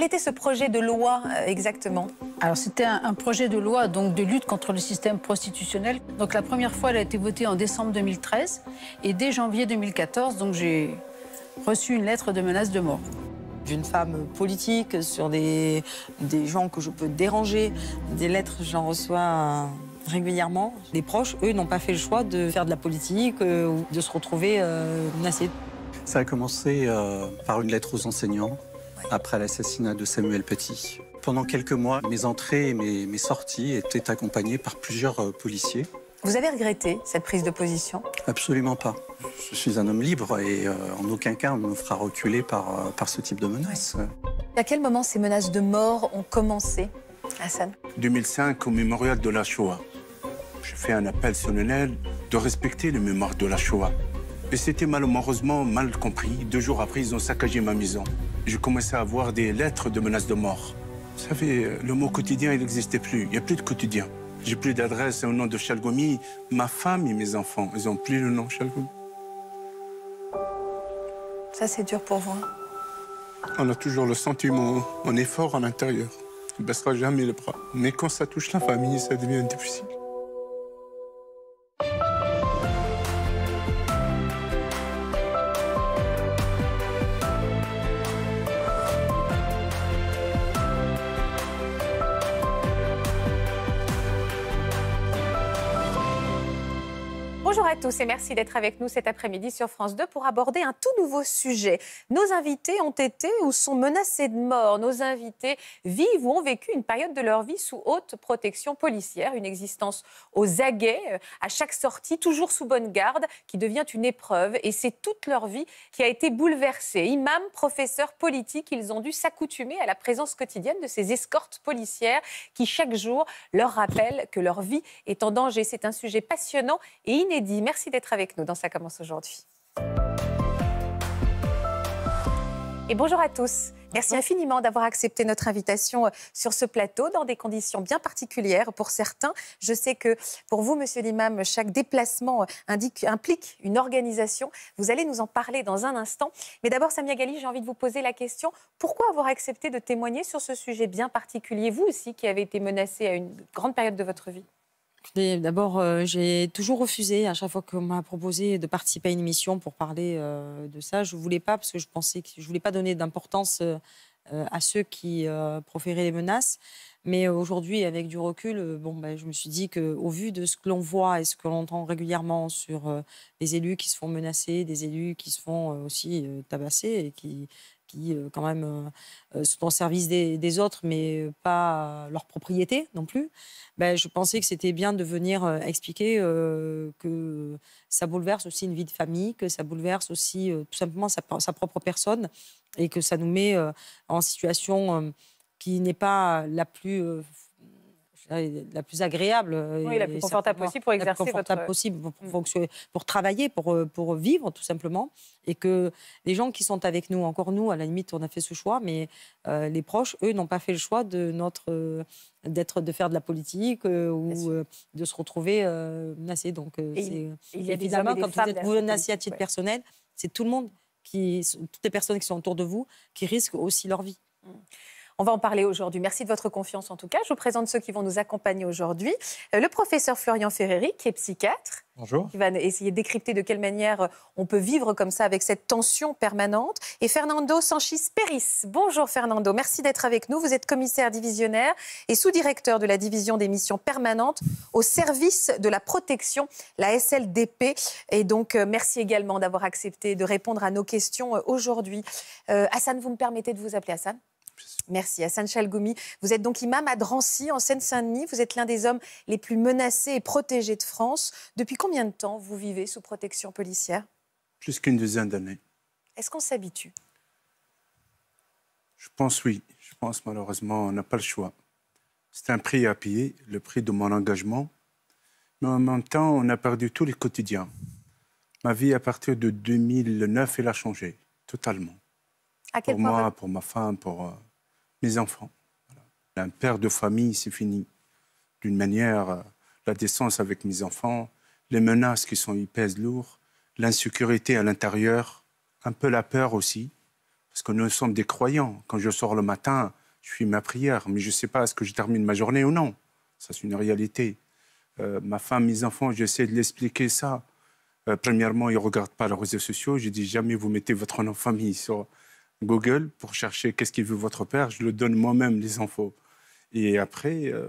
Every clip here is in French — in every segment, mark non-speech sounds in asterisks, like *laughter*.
Quel était ce projet de loi euh, exactement Alors c'était un, projet de loi donc de lutte contre le système prostitutionnel. Donc la première fois, elle a été votée en décembre 2013 et dès janvier 2014, donc j'ai reçu une lettre de menace de mort d'une femme politique, sur des, gens que je peux déranger. Des lettres, j'en reçois régulièrement. Les proches, eux, n'ont pas fait le choix de faire de la politique euh, ou de se retrouver euh, menacés. Ça a commencé par une lettre aux enseignants après l'assassinat de Samuel Petit. Pendant quelques mois, mes entrées et mes, sorties étaient accompagnées par plusieurs euh, policiers. Vous avez regretté cette prise de position Absolument pas. Je suis un homme libre et euh, en aucun cas on me fera reculer par, euh, par ce type de menaces. À quel moment ces menaces de mort ont commencé, Hassan 2005, au mémorial de la Shoah. Je fais un appel solennel de respecter le mémoires de la Shoah. Et c'était malheureusement mal compris. Deux jours après, ils ont saccagé ma maison. Je commençais à avoir des lettres de menaces de mort. Vous savez, le mot quotidien, il n'existait plus. Il n'y a plus de quotidien. J'ai plus d'adresse au nom de Chalgomi. Ma femme et mes enfants, ils n'ont plus le nom Chalgomi. Ça, c'est dur pour vous. Hein. On a toujours le sentiment, on est fort à l'intérieur. On ne baissera jamais le bras. Mais quand ça touche la famille, ça devient difficile. tous et merci d'être avec nous cet après-midi sur France 2 pour aborder un tout nouveau sujet. Nos invités ont été ou sont menacés de mort. Nos invités vivent ou ont vécu une période de leur vie sous haute protection policière, une existence aux aguets, euh, à chaque sortie, toujours sous bonne garde, qui devient une épreuve. Et c'est toute leur vie qui a été bouleversée. Imams, professeurs, politiques, ils ont dû s'accoutumer à la présence quotidienne de ces escortes policières qui chaque jour leur rappellent que leur vie est en danger. C'est un sujet passionnant et inédit. Merci d'être avec nous dans Ça commence aujourd'hui. Et bonjour à tous. Merci infiniment d'avoir accepté notre invitation euh, sur ce plateau dans des conditions bien particulières pour certains. Je sais que pour vous, monsieur l'imam, chaque déplacement euh, implique une organisation. Vous allez nous en parler dans un instant. Mais d'abord, Samia Gali, j'ai envie de vous poser la question pourquoi avoir accepté de témoigner sur ce sujet bien particulier, vous aussi qui avez été menacé à une grande période de votre vie D'abord, euh, j'ai toujours refusé à chaque fois qu'on m'a proposé de participer à une émission pour parler euh, de ça. Je voulais pas parce que je pensais que je voulais pas donner d'importance euh, à ceux qui proféraient les menaces. Mais aujourd'hui, avec du recul, bon, ben, je me suis dit qu'au vu de ce que l'on voit et ce que l'on entend régulièrement sur des élus qui se font menacer, des élus qui se font aussi tabasser et qui, qui euh, quand même euh, euh, sont au service des, autres, mais pas leur propriété non plus, ben, je pensais que c'était bien de venir expliquer que ça bouleverse aussi une vie de famille, que ça bouleverse aussi tout simplement sa, sa, propre personne et que ça nous met en situation qui n'est pas la plus euh, la plus agréable. Euh, oui, la plus confortable possible pour exercer mm. pour, travailler, pour, euh, pour vivre tout simplement. Et que les gens qui sont avec nous, encore nous, à la limite, on a fait ce choix, mais les proches, eux, n'ont pas fait le choix de notre... d'être de faire de la politique ou de se retrouver menacés. Donc il évidemment comme quand vous êtes menacé à titre personnel, c'est tout le monde qui toutes les personnes qui sont autour de vous qui risquent aussi leur vie. Mm. On va en parler aujourd'hui. Merci de votre confiance en tout cas. Je vous présente ceux qui vont nous accompagner aujourd'hui. Euh, le professeur Florian Ferreri, qui est psychiatre. Bonjour. Qui va essayer de décrypter de quelle manière euh, on peut vivre comme ça avec cette tension permanente. Et Fernando Sanchis-Péris. Bonjour Fernando, merci d'être avec nous. Vous êtes commissaire divisionnaire et sous-directeur de la division des missions permanentes au service de la protection, la SLDP. Et donc, euh, merci également d'avoir accepté de répondre à nos questions aujourd'hui. Hassan, vous me permettez de vous appeler Hassan Merci. Hassan Chalgoumi, vous êtes donc imam à Drancy, en Seine-Saint-Denis. Vous êtes l'un des hommes les plus menacés et protégés de France. Depuis combien de temps vous vivez sous protection policière Plus qu'une dizaine d'années. Est-ce qu'on s'habitue Je pense oui. Je pense malheureusement, on n'a pas le choix. C'est un prix à payer, le prix de mon engagement. Mais en même temps, on a perdu tous les quotidiens. Ma vie, à partir de 2009, elle a changé totalement. À quel pour moi, pour ma femme, pour, euh, mes enfants. Un père de famille, c'est fini. D'une manière, euh, la décence avec mes enfants, les menaces qui sont, ils pèsent lourd, l'insécurité à l'intérieur, un peu la peur aussi, parce que nous sommes des croyants. Quand je sors le matin, je fais ma prière, mais je ne sais pas est-ce que je termine ma journée ou non. Ça, c'est une réalité. Euh, ma femme, mes enfants, j'essaie de l'expliquer ça. Euh, premièrement, ils ne regardent pas les réseaux sociaux. Je dis jamais vous mettez votre nom de famille sur, Google pour chercher qu'est-ce qu'il veut votre père. Je le donne moi-même les infos. Et après, euh,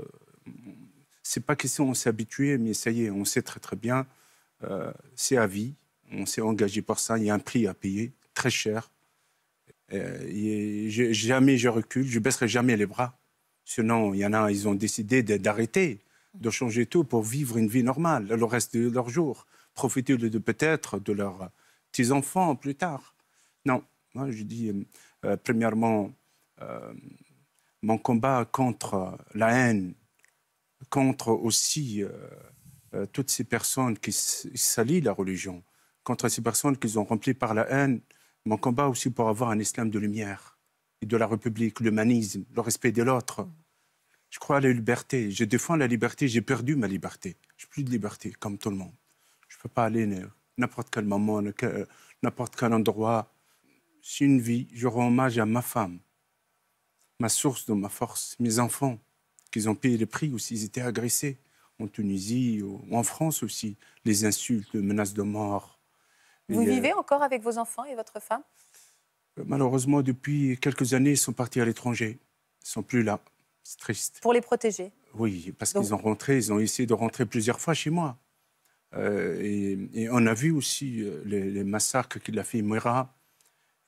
c'est pas question, on s'est habitué, mais ça y est, on sait très très bien, euh, c'est à vie. On s'est engagé pour ça. Il y a un prix à payer, très cher. Et euh, jamais je recule, je baisserai jamais les bras. Sinon, il y en a, ils ont décidé d'arrêter, de changer tout pour vivre une vie normale le reste de leur jour, profiter de peut-être de leurs petits-enfants plus tard. Non, Hein, je dis, euh, euh, premièrement, euh, mon combat contre la haine, contre aussi toutes ces personnes qui salient la religion, contre ces personnes qu'ils ont remplies par la haine, mon combat aussi pour avoir un islam de lumière et de la République, l'humanisme, le respect de l'autre. Je crois à la liberté. Je défends la liberté. J'ai perdu ma liberté. Je n'ai plus de liberté, comme tout le monde. Je ne peux pas aller n'importe quel moment, n'importe quel endroit, si une vie, je rends hommage à ma femme, ma source de ma force, mes enfants, qu'ils ont payé le prix ou s'ils étaient agressés en Tunisie ou en France aussi, les insultes, les menaces de mort. Vous euh, vivez encore avec vos enfants et votre femme euh, Malheureusement, depuis quelques années, ils sont partis à l'étranger. Ils ne sont plus là. C'est triste. Pour les protéger Oui, parce qu'ils ont rentré, ils ont essayé de rentrer plusieurs fois chez moi. Euh, et, on a vu aussi les, massacres qu'il a fait Moira,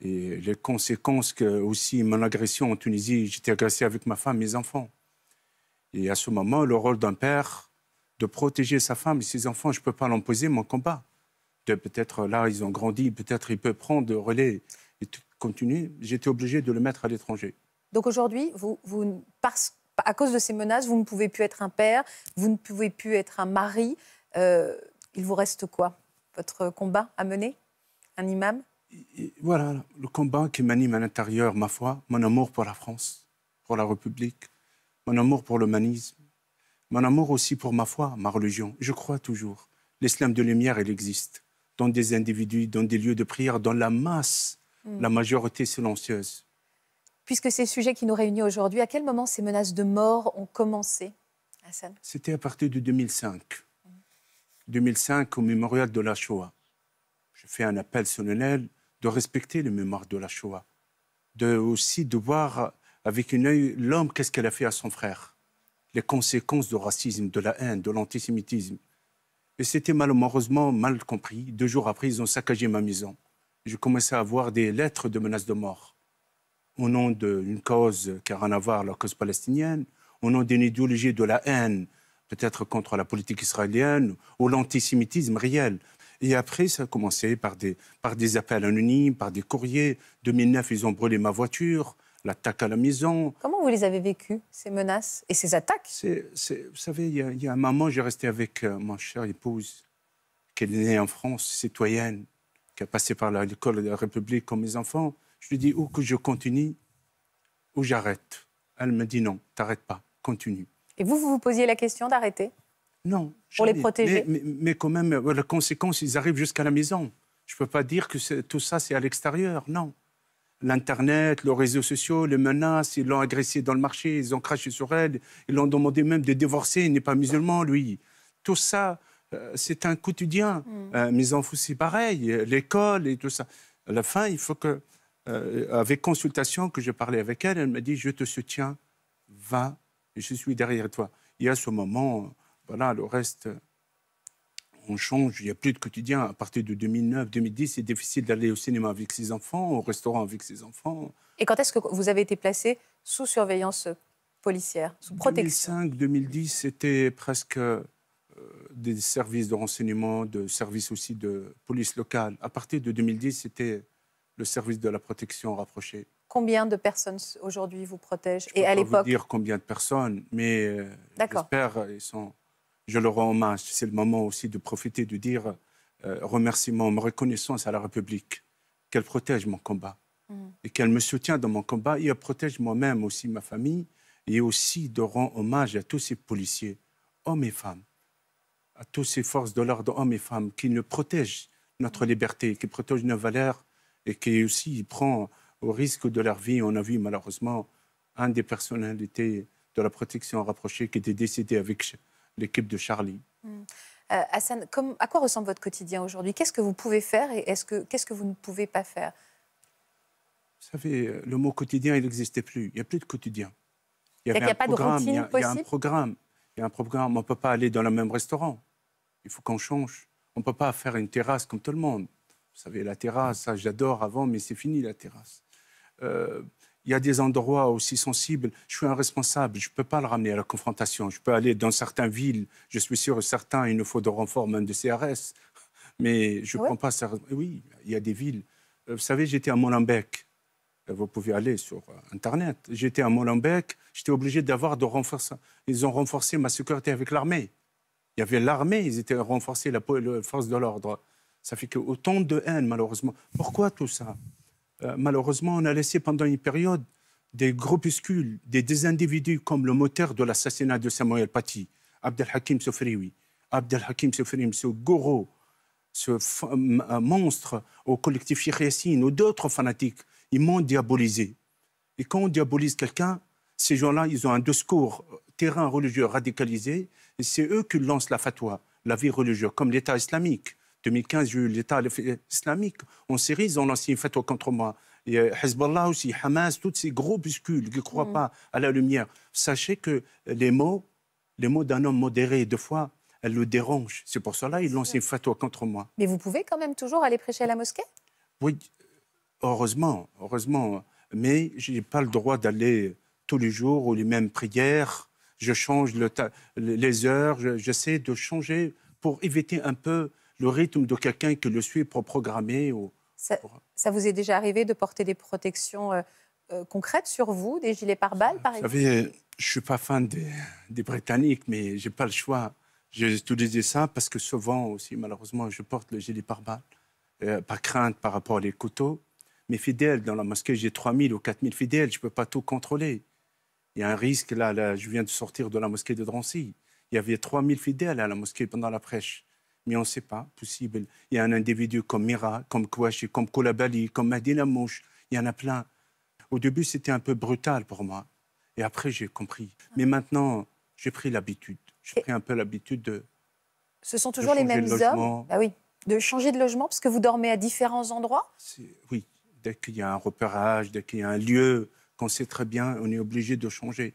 et les conséquences que, aussi, mon agression en Tunisie, j'étais agressé avec ma femme, mes enfants. Et à ce moment, le rôle d'un père, de protéger sa femme et ses enfants, je ne peux pas l'imposer, mon combat. peut-être là, ils ont grandi, peut-être il peut prendre le relais et continuer. J'étais obligé de le mettre à l'étranger. Donc aujourd'hui, vous, à cause de ces menaces, vous ne pouvez plus être un père, vous ne pouvez plus être un mari. Euh, il vous reste quoi Votre combat à mener Un imam voilà le combat qui m'anime à l'intérieur, ma foi, mon amour pour la France, pour la République, mon amour pour l'humanisme, mon amour aussi pour ma foi, ma religion. Je crois toujours. L'islam de lumière, il existe dans des individus, dans des lieux de prière, dans la masse, mm. la majorité silencieuse. Puisque c'est le sujet qui nous réunit aujourd'hui, à quel moment ces menaces de mort ont commencé, Hassan C'était à partir de 2005. 2005, au mémorial de la Shoah. Je fais un appel solennel de respecter les mémoires de la Shoah, de aussi de voir avec un œil l'homme qu'est-ce qu'elle a fait à son frère, les conséquences du racisme, de la haine, de l'antisémitisme. Et c'était malheureusement mal compris. Deux jours après, ils ont saccagé ma maison. Je commençais à avoir des lettres de menaces de mort au nom d'une cause qui a rien à voir, la cause palestinienne, au nom d'une idéologie de la haine, peut-être contre la politique israélienne, ou l'antisémitisme réel. Et après, ça a commencé par des, par des appels anonymes, par des courriers. 2009, ils ont brûlé ma voiture, l'attaque à la maison. Comment vous les avez vécues, ces menaces et ces attaques Vous savez, il y, a, un moment, j'ai resté avec euh, ma chère épouse, qui est née en France, citoyenne, qui a passé par l'école de la République comme mes enfants. Je lui ai dit, ou que je continue, ou j'arrête. Elle me dit, non, t'arrêtes pas, continue. Et vous, vous vous posiez la question d'arrêter non. Pour les protéger. Mais, quand même, euh, la conséquence, ils arrivent jusqu'à la maison. Je ne peux pas dire que tout ça, c'est à l'extérieur. Non. L'Internet, les réseaux sociaux, les menaces, ils l'ont agressé dans le marché, ils ont craché sur elle, ils l'ont demandé même de divorcer, il n'est pas musulman, lui. Tout ça, euh, c'est un quotidien. Mm. Euh, mes enfants, c'est pareil, euh, l'école et tout ça. À la fin, il faut que, avec consultation que je parlais avec elle, elle m'a dit, je te soutiens, va, je suis derrière toi. Et à ce moment, voilà, le reste, on change. Il n'y a plus de quotidien. À partir de 2009-2010, c'est difficile d'aller au cinéma avec ses enfants, au restaurant avec ses enfants. Et quand est-ce que vous avez été placé sous surveillance policière, sous protection 2005-2010, c'était presque euh, des services de renseignement, de services aussi de police locale. À partir de 2010, c'était le service de la protection rapprochée. Combien de personnes aujourd'hui vous protègent Je ne peux pas l'époque dire combien de personnes, mais euh, j'espère ils sont je leur rends hommage. C'est le moment aussi de profiter de dire remerciements, euh, remerciement, ma reconnaissance à la République, qu'elle protège mon combat mm. et qu'elle me soutient dans mon combat et elle protège moi-même aussi ma famille et aussi de rendre hommage à tous ces policiers, hommes et femmes, à toutes ces forces de l'ordre, hommes et femmes, qui nous protègent notre mm. liberté, qui protègent nos valeurs et qui aussi prennent au risque de leur vie. On a vu malheureusement un des personnalités de la protection rapprochée qui était décédé avec l'équipe de Charlie. Hmm. Euh, Hassan, à quoi ressemble votre quotidien aujourd'hui Qu'est-ce que vous pouvez faire et est-ce que, qu'est-ce que vous ne pouvez pas faire Vous savez, euh, le mot quotidien, il n'existait plus. Il n'y a plus de quotidien. Il n'y a pas De il, il y a un programme. Il y a un programme. On ne peut pas aller dans le même restaurant. Il faut qu'on change. On ne peut pas faire une terrasse comme tout le monde. Vous savez, la terrasse, ça j'adore avant, mais c'est fini la terrasse. Euh, il y a des endroits aussi sensibles. Je suis un responsable, je ne peux pas le ramener à la confrontation. Je peux aller dans certaines villes, je suis sûr que certains, il nous faut des renforts, même de CRS. Mais je ne prends pas ça. Oui, il y a des villes. Euh, vous savez, j'étais à Molenbeek. Euh, vous pouvez aller sur euh, Internet. J'étais à Molenbeek, j'étais obligé d'avoir de renforts. Ils ont renforcé ma sécurité avec l'armée. Il y avait l'armée, ils étaient renforcés, la, force de l'ordre. Ça fait que autant de haine, malheureusement. Pourquoi tout ça euh, malheureusement, on a laissé pendant une période des groupuscules, des, individus comme le moteur de l'assassinat de Samuel Paty, Abdelhakim Hakim Abdelhakim Soufrioui, ce gourou, ce euh, monstre au collectif Yassine ou d'autres fanatiques, ils m'ont diabolisé. Et quand on diabolise quelqu'un, ces gens-là, ils ont un discours euh, terrain religieux radicalisé, et c'est eux qui lancent la fatwa, la vie religieuse, comme l'État islamique. 2015, j'ai eu l'État islamique en Syrie, ils ont lancé une fatwa contre moi. a euh, Hezbollah aussi, Hamas, tous ces groupuscules qui ne croient mm. pas à la lumière. Sachez que les mots, les mots d'un homme modéré, deux fois, elle le dérangent. C'est pour cela qu'ils lancent une fatwa contre moi. Mais vous pouvez quand même toujours aller prêcher à la mosquée Oui, heureusement, heureusement. Mais je n'ai pas le droit d'aller tous les jours aux mêmes prières. Je change le les heures, j'essaie de changer pour éviter un peu le rythme de quelqu'un qui le suit pour programmer. ça, vous est déjà arrivé de porter des protections euh, euh, concrètes sur vous, des gilets pare-balles, par exemple je ne suis pas fan des, Britanniques, mais je n'ai pas le choix. J'ai utilisé ça parce que souvent aussi, malheureusement, je porte le gilet pare-balles, pas euh, par crainte par rapport aux couteaux. Mes fidèles, dans la mosquée, j'ai 3000 ou 4000 fidèles, je ne peux pas tout contrôler. Il y a un risque, là, là, je viens de sortir de la mosquée de Drancy. Il y avait 3000 fidèles à la mosquée pendant la prêche mais on ne sait pas, possible. Il y a un individu comme Mira, comme Kouachi, comme Koulibaly, comme Madina Mouch, il y en a plein. Au début, c'était un peu brutal pour moi. Et après, j'ai compris. Mais maintenant, j'ai pris l'habitude. J'ai pris un peu l'habitude de. Ce sont toujours les mêmes hommes bah oui. De changer de logement parce que vous dormez à différents endroits Oui. Dès qu'il y a un repérage, dès qu'il y a un lieu qu'on sait très bien, on est obligé de changer.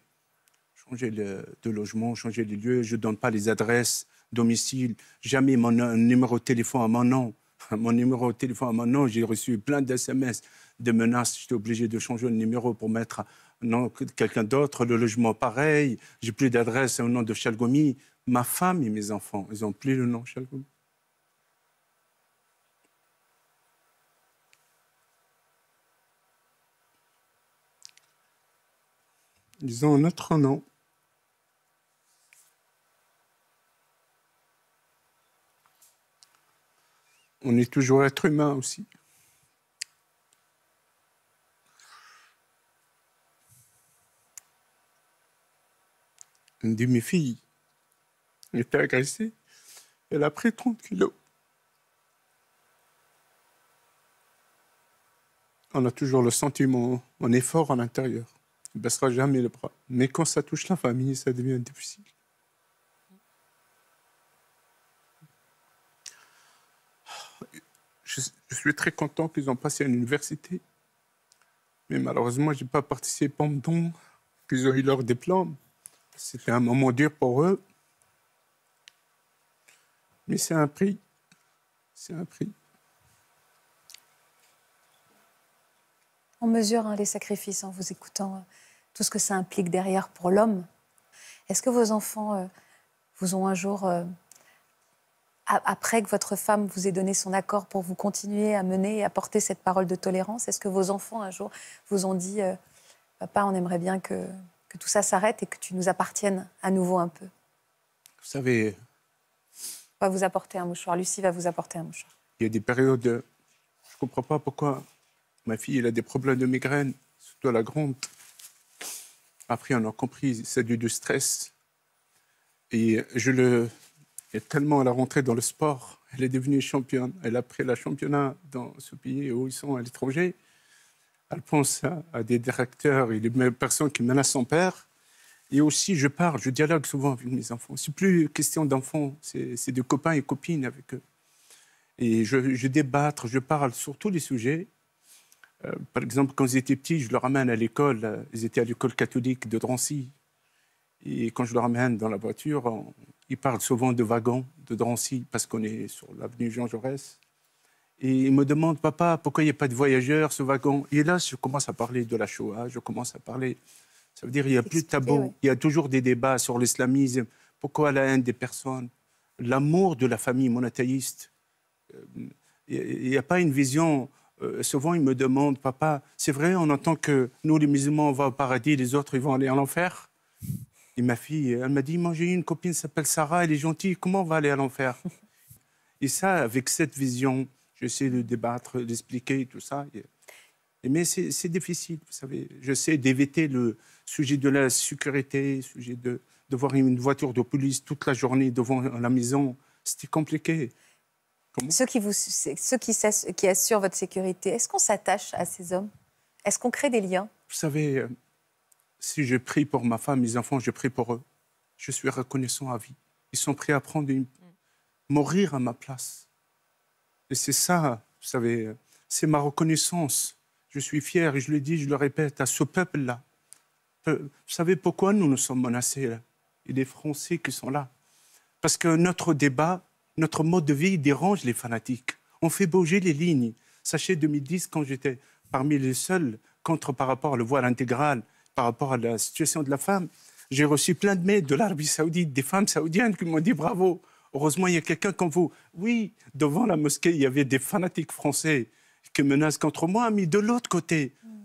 Changer le... de logement, changer de lieu. Je ne donne pas les adresses domicile, jamais mon euh, numéro de téléphone à mon nom. *laughs* Mon numéro de téléphone à mon nom, j'ai reçu plein SMS de menaces. J'étais obligé de changer le numéro pour mettre quelqu'un d'autre. Le logement, pareil. J'ai plus d'adresse au nom de Chalgomi. Ma femme et mes enfants, ils n'ont plus le nom Chalgomi. Ils ont notre nom. on est toujours être humain aussi. Une de mes filles était agressée. Elle a pris 30 kilos. On a toujours le sentiment, on est fort à l'intérieur. On ne baissera jamais le bras. Mais quand ça touche la famille, ça devient difficile. Je suis très content qu'ils ont passé à l'université. Mais malheureusement, je n'ai pas participé pendant qu'ils ont eu leur diplôme. C'était un moment dur pour eux. Mais c'est un prix. C'est un prix. On mesure hein, les sacrifices en vous écoutant, euh, tout ce que ça implique derrière pour l'homme. Est-ce que vos enfants euh, vous ont un jour euh, après que votre femme vous ait donné son accord pour vous continuer à mener et à porter cette parole de tolérance, est-ce que vos enfants un jour vous ont dit euh, Papa, on aimerait bien que, tout ça s'arrête et que tu nous appartiennes à nouveau un peu Vous savez. On va vous apporter un mouchoir. Lucie va vous apporter un mouchoir. Il y a des périodes. Euh, je ne comprends pas pourquoi ma fille elle a des problèmes de migraine, surtout à la grande. Après, on a compris, c'est du stress. Et je le et tellement elle a rentrée dans le sport, elle est devenue championne. Elle a pris la championnat dans ce pays où ils sont à l'étranger. Elle pense à, des directeurs et des personnes qui menacent son père. Et aussi, je parle, je dialogue souvent avec mes enfants. C'est plus question d'enfants, c'est de copains et copines avec eux. Et je, débattre, je parle sur tous les sujets. Euh, par exemple, quand ils étaient petits, je leur ramène à l'école. Euh, ils étaient à l'école catholique de Drancy. Et quand je le ramène dans la voiture, il parle souvent de wagon, de Drancy, parce qu'on est sur l'avenue Jean Jaurès. Et il me demande, papa, pourquoi il n'y a pas de voyageurs, ce wagon Et là, je commence à parler de la Shoah, je commence à parler. Ça veut dire qu'il n'y a plus de tabou. Il y a toujours des débats sur l'islamisme. Pourquoi la haine des personnes L'amour de la famille monothéiste. Euh, il n'y a pas une vision. Euh, souvent, il me demande, papa, c'est vrai, on entend que nous, les musulmans, on va au paradis, les autres, ils vont aller en enfer et ma fille, elle m'a dit, moi j'ai une copine qui s'appelle Sarah, elle est gentille, comment on va aller à l'enfer *laughs* Et ça, avec cette vision, j'essaie de débattre, d'expliquer tout ça. Et, mais c'est difficile, vous savez. J'essaie d'éviter le sujet de la sécurité, le sujet de, de voir une voiture de police toute la journée devant la maison. C'était compliqué. ceux qui, vous, ceux qui, qui assurent votre sécurité, est-ce qu'on s'attache à ces hommes Est-ce qu'on crée des liens Vous savez, euh, si je prie pour ma femme, mes enfants, je prie pour eux. Je suis reconnaissant à vie. Ils sont prêts à prendre une... mourir à ma place. Et c'est ça, vous savez, c'est ma reconnaissance. Je suis fier, et je le dis, je le répète, à ce peuple-là. Vous savez pourquoi nous nous sommes menacés là Et les Français qui sont là. Parce que notre débat, notre mode de vie dérange les fanatiques. On fait bouger les lignes. Sachez, 2010, quand j'étais parmi les seuls contre par rapport au voile intégral, par rapport à la situation de la femme. J'ai reçu plein de mails de l'Arabie saoudite, des femmes saoudiennes qui m'ont dit bravo, heureusement il y a quelqu'un comme vous. Oui, devant la mosquée, il y avait des fanatiques français qui menacent contre moi, mais de l'autre côté, hmm.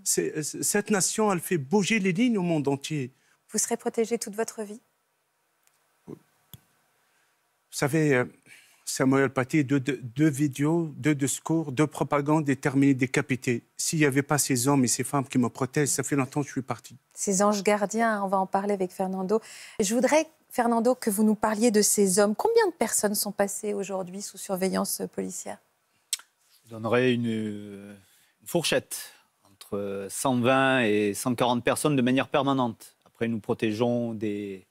cette nation, elle fait bouger les lignes au monde entier. Vous serez protégé toute votre vie Vous savez, euh, Samuel Paty, deux, vidéos, deux discours, deux propagandes et terminé S'il n'y avait pas ces hommes et ces femmes qui me protègent, ça fait longtemps que je suis parti. Ces anges gardiens, on va en parler avec Fernando. Je voudrais, Fernando, que vous nous parliez de ces hommes. Combien de personnes sont passées aujourd'hui sous surveillance policière Je donnerai une, fourchette entre 120 et 140 personnes de manière permanente. Après, nous protégeons des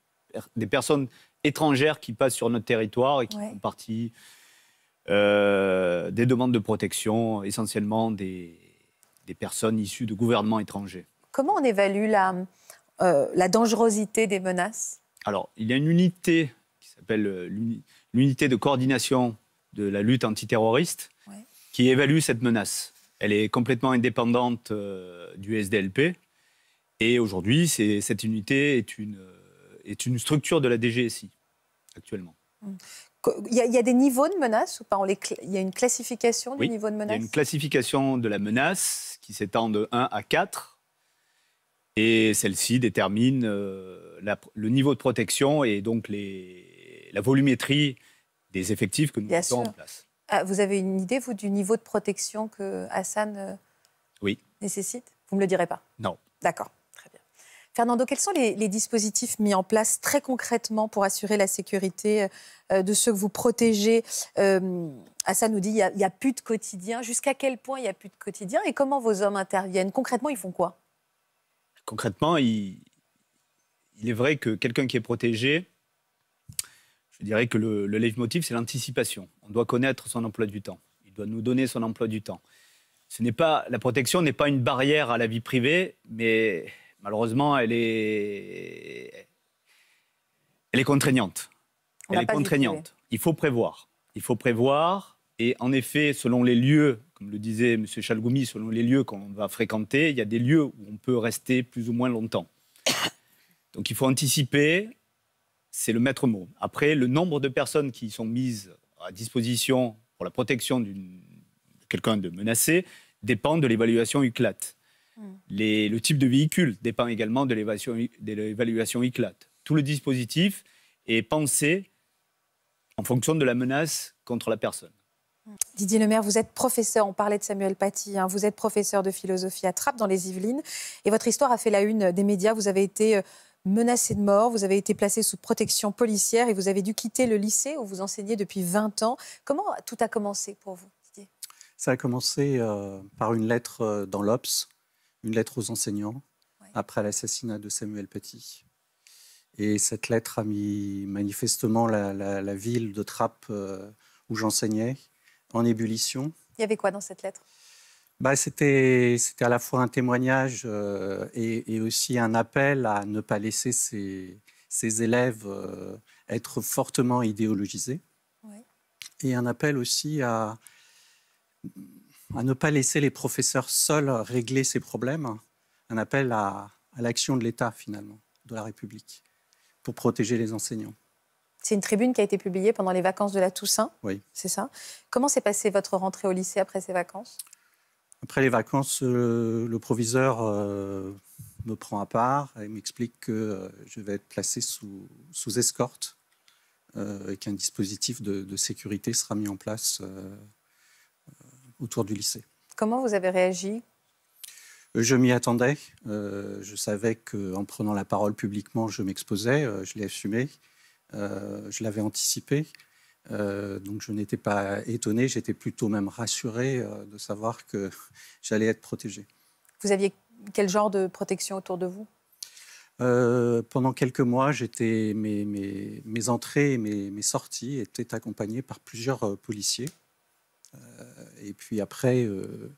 personnes étrangères qui passent sur notre territoire et qui font partie euh, des demandes de protection, essentiellement des, personnes issues de gouvernements étrangers. Comment on évalue la, euh, la dangerosité des menaces Alors, il y a une unité qui s'appelle euh, l'unité de coordination de la lutte antiterroriste qui évalue cette menace. Elle est complètement indépendante du SDLP. Et aujourd'hui, cette unité est une est une structure de la DGSI actuellement. Hum. Il y, a, des niveaux de menaces ou pas Il y a une classification du niveau de menace Il y a une classification de la menace qui s'étend de 1 à 4. Et celle-ci détermine euh, le niveau de protection et donc les, la volumétrie des effectifs que nous mettons en place. Ah, vous avez une idée, vous, du niveau de protection que Hassan euh, oui. nécessite Vous ne me le direz pas Non. D'accord. Fernando, quels sont les, dispositifs mis en place très concrètement pour assurer la sécurité euh, de ceux que vous protégez euh, Hassan nous dit il n'y a, plus de quotidien. Jusqu'à quel point il n'y a plus de quotidien et comment vos hommes interviennent Concrètement, ils font quoi Concrètement, il, est vrai que quelqu'un qui est protégé, je dirais que le, le leitmotiv, c'est l'anticipation. On doit connaître son emploi du temps. Il doit nous donner son emploi du temps. Ce n'est pas la protection n'est pas une barrière à la vie privée, mais malheureusement, elle est, elle est contraignante. elle est contraignante. Il faut prévoir. Il faut prévoir. Et en effet, selon les lieux, comme le disait M. Chalgoumi, selon les lieux qu'on va fréquenter, il y a des lieux où on peut rester plus ou moins longtemps. *coughs* Donc il faut anticiper, c'est le maître mot. Après, le nombre de personnes qui sont mises à disposition pour la protection de quelqu'un de menacé dépend de l'évaluation UCLAT. Hmm. le type de véhicule dépend également de l'évaluation ICLAT. Tout le dispositif est pensé en fonction de la menace contre la personne. Hmm. Didier Lemaire, vous êtes professeur, on parlait de Samuel Paty, hein. vous êtes professeur de philosophie à Trappes dans les Yvelines, et votre histoire a fait la une des médias. Vous avez été euh, menacé de mort, vous avez été placé sous protection policière et vous avez dû quitter le lycée où vous enseignez depuis 20 ans. Comment tout a commencé pour vous, Didier Ça a commencé euh, par une lettre euh, dans l'Obs une lettre aux enseignants après l'assassinat de Samuel Petit. Et cette lettre a mis manifestement la, ville de trappe euh, où j'enseignais en ébullition. Il y avait quoi dans cette lettre bah, C'était à la fois un témoignage euh, et, aussi un appel à ne pas laisser ses, élèves euh, être fortement idéologisés. Et un appel aussi à à ne pas laisser les professeurs seuls régler ces problèmes, un appel à, l'action de l'État finalement, de la République, pour protéger les enseignants. C'est une tribune qui a été publiée pendant les vacances de la Toussaint. Oui. C'est ça. Comment s'est passée votre rentrée au lycée après ces vacances Après les vacances, euh, le proviseur euh, me prend à part et m'explique que euh, je vais être placé sous, escorte et qu'un dispositif de, de, sécurité sera mis en place autour du lycée. Comment vous avez réagi euh, je m'y attendais. Euh, je savais qu'en prenant la parole publiquement, je m'exposais. Euh, je l'ai assumé. je l'avais anticipé. donc je n'étais pas étonné. J'étais plutôt même rassuré de savoir que *laughs* j'allais être protégé. Vous aviez quel genre de protection autour de vous pendant quelques mois, mes, mes, entrées et mes sorties étaient accompagnées par plusieurs policiers. Euh, et puis après, euh,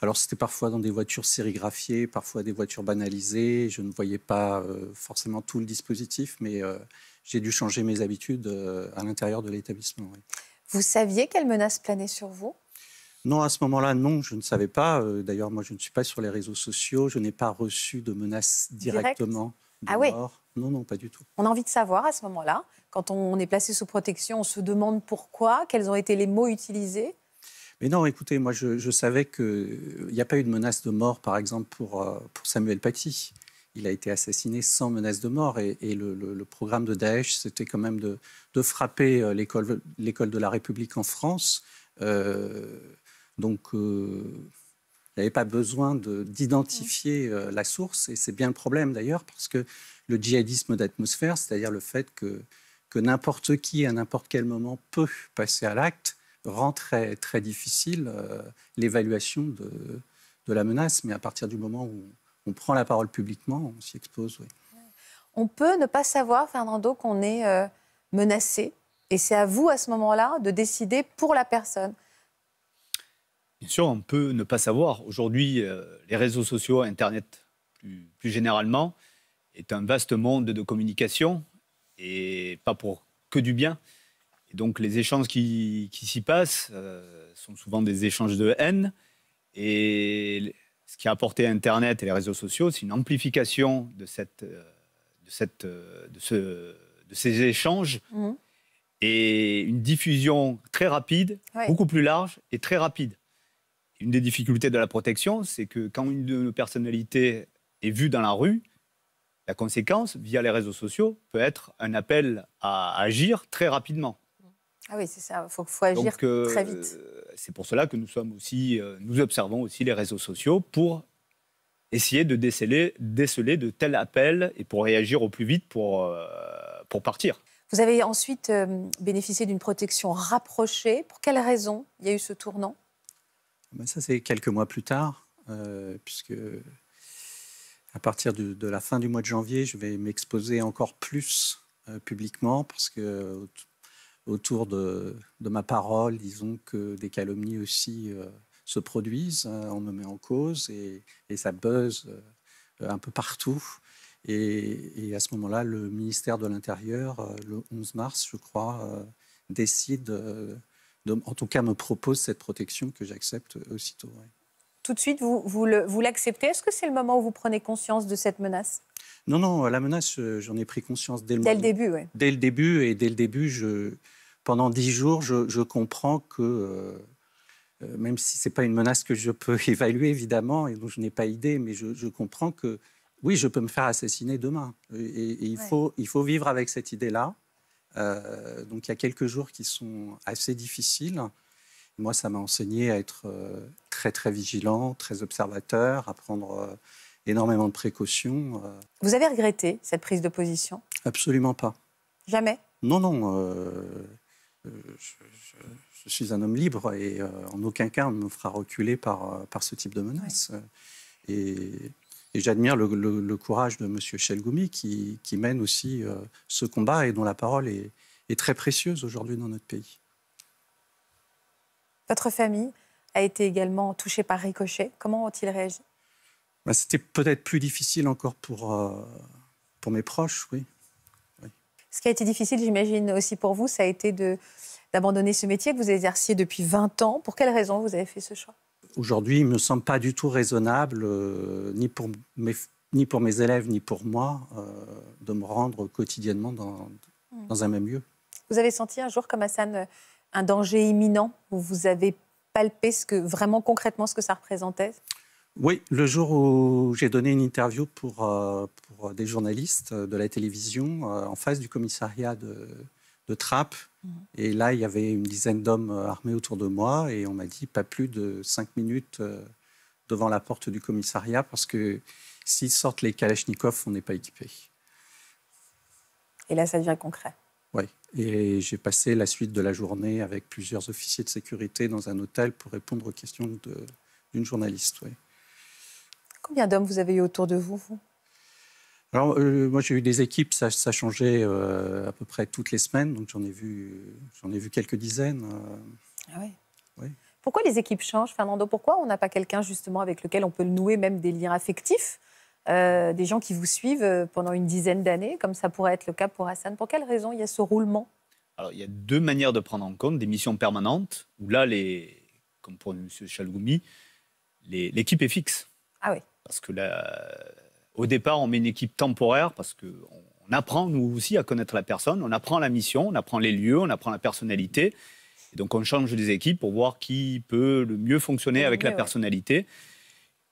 alors c'était parfois dans des voitures sérigraphiées, parfois des voitures banalisées. Je ne voyais pas euh, forcément tout le dispositif, mais j'ai dû changer mes habitudes à l'intérieur de l'établissement. Vous saviez quelle menace planait sur vous non, à ce moment-là, non, je ne savais pas. D'ailleurs, moi, je ne suis pas sur les réseaux sociaux. Je n'ai pas reçu de menaces directement. ah oui Non, non, pas du tout. On a envie de savoir à ce moment-là. Quand on est placé sous protection, on se demande pourquoi, quels ont été les mots utilisés. Mais non, écoutez, moi je, savais qu'il euh, n'y a pas eu de menace de mort, par exemple, pour, euh, pour Samuel Paty. Il a été assassiné sans menace de mort. Et, le, programme de Daesh, c'était quand même de, frapper euh, l'école de la République en France. donc, il n'y avait pas besoin d'identifier la source. Et c'est bien le problème d'ailleurs, parce que le djihadisme d'atmosphère, c'est-à-dire le fait que, que n'importe qui, à n'importe quel moment, peut passer à l'acte, rend très, difficile euh, l'évaluation de, de, la menace. Mais à partir du moment où on prend la parole publiquement, on s'y expose. On peut ne pas savoir, Fernando, qu'on est euh, menacé. Et c'est à vous, à ce moment-là, de décider pour la personne. Bien sûr, on peut ne pas savoir. Aujourd'hui, euh, les réseaux sociaux, Internet plus, plus généralement, est un vaste monde de communication et pas pour que du bien. Et donc les échanges qui, qui s'y passent euh, sont souvent des échanges de haine. Et ce qui a apporté Internet et les réseaux sociaux, c'est une amplification de, cette, euh, de, cette, euh, de, ce, de ces échanges mhm. et une diffusion très rapide, beaucoup plus large et très rapide. Une des difficultés de la protection, c'est que quand une de nos personnalités est vue dans la rue, la conséquence, via les réseaux sociaux, peut être un appel à agir très rapidement. Ah oui, c'est ça, il faut, agir euh, très vite. C'est pour cela que nous sommes aussi, euh, nous observons aussi les réseaux sociaux pour essayer de déceler, déceler de tels appels et pour réagir au plus vite pour, euh, pour partir. Vous avez ensuite bénéficié d'une protection rapprochée. Pour quelles raisons il y a eu ce tournant ah ben Ça, c'est quelques mois plus tard, puisque à partir de, de, la fin du mois de janvier, je vais m'exposer encore plus publiquement, parce que autour de, ma parole, disons que des calomnies aussi euh, se produisent, hein, on me met en cause et, ça buzz euh, un peu partout. Et, à ce moment-là, le ministère de l'Intérieur, euh, le 11 mars, je crois, décide, en tout cas me propose cette protection que j'accepte aussitôt tout de suite, vous, vous l'acceptez. Est-ce que c'est le moment où vous prenez conscience de cette menace Non, non, la menace, euh, j'en ai pris conscience dès le, dès le début. Dès le début, et dès le début, je, pendant dix jours, je, comprends que, euh, euh, même si ce n'est pas une menace que je peux *laughs* évaluer, évidemment, et dont je n'ai pas idée, mais je, comprends que, oui, je peux me faire assassiner demain. Et, il, faut, il faut vivre avec cette idée-là. donc il y a quelques jours qui sont assez difficiles. Moi, ça m'a enseigné à être euh, très, très vigilant, très observateur, à prendre euh, énormément de précautions. Euh. Vous avez regretté cette prise de position Absolument pas. Jamais Non, non. je, suis un homme libre et en aucun cas on ne me fera reculer par, par ce type de menace. Et, j'admire le, courage de M. Chelgoumi qui, qui, mène aussi ce combat et dont la parole est très précieuse aujourd'hui dans notre pays. Votre famille a été également touchée par Ricochet. Comment ont-ils réagi bah, C'était peut-être plus difficile encore pour, euh, pour mes proches, oui. Ce qui a été difficile, j'imagine, aussi pour vous, ça a été d'abandonner ce métier que vous exerciez depuis 20 ans. Pour quelles raisons vous avez fait ce choix Aujourd'hui, il ne me semble pas du tout raisonnable, euh, ni, pour mes, ni pour mes élèves, ni pour moi, euh, de me rendre quotidiennement dans, hmm. dans un même lieu. Vous avez senti un jour comme Hassan un danger imminent où Vous avez palpé ce que, vraiment concrètement ce que ça représentait Oui, le jour où j'ai donné une interview pour, euh, des journalistes euh, de la télévision euh, en face du commissariat de, de mhm. Et là, il y avait une dizaine d'hommes armés autour de moi et on m'a dit pas plus de cinq minutes devant la porte du commissariat parce que s'ils sortent les Kalachnikovs, on n'est pas équipé. Et là, ça devient concret. Oui. Et j'ai passé la suite de la journée avec plusieurs officiers de sécurité dans un hôtel pour répondre aux questions d'une journaliste. Combien d'hommes vous avez eu autour de vous, Alors, euh, moi, j'ai eu des équipes, ça, ça changeait euh, à peu près toutes les semaines, donc j'en ai, vu, ai vu quelques dizaines. Euh. Ah oui. Pourquoi les équipes changent, Fernando Pourquoi on n'a pas quelqu'un justement avec lequel on peut nouer même des liens affectifs euh, des gens qui vous suivent euh, pendant une dizaine d'années, comme ça pourrait être le cas pour Hassan. Pour quelle raison il y a ce roulement Alors, il y a deux manières de prendre en compte des missions permanentes, où là, les, comme pour M. Chalgoumi, l'équipe est fixe. Ah oui. Parce que au départ, on met une équipe temporaire, parce qu'on apprend, nous aussi, à connaître la personne, on apprend la mission, on apprend les lieux, on apprend la personnalité. Et donc, on change les équipes pour voir qui peut le mieux fonctionner avec la personnalité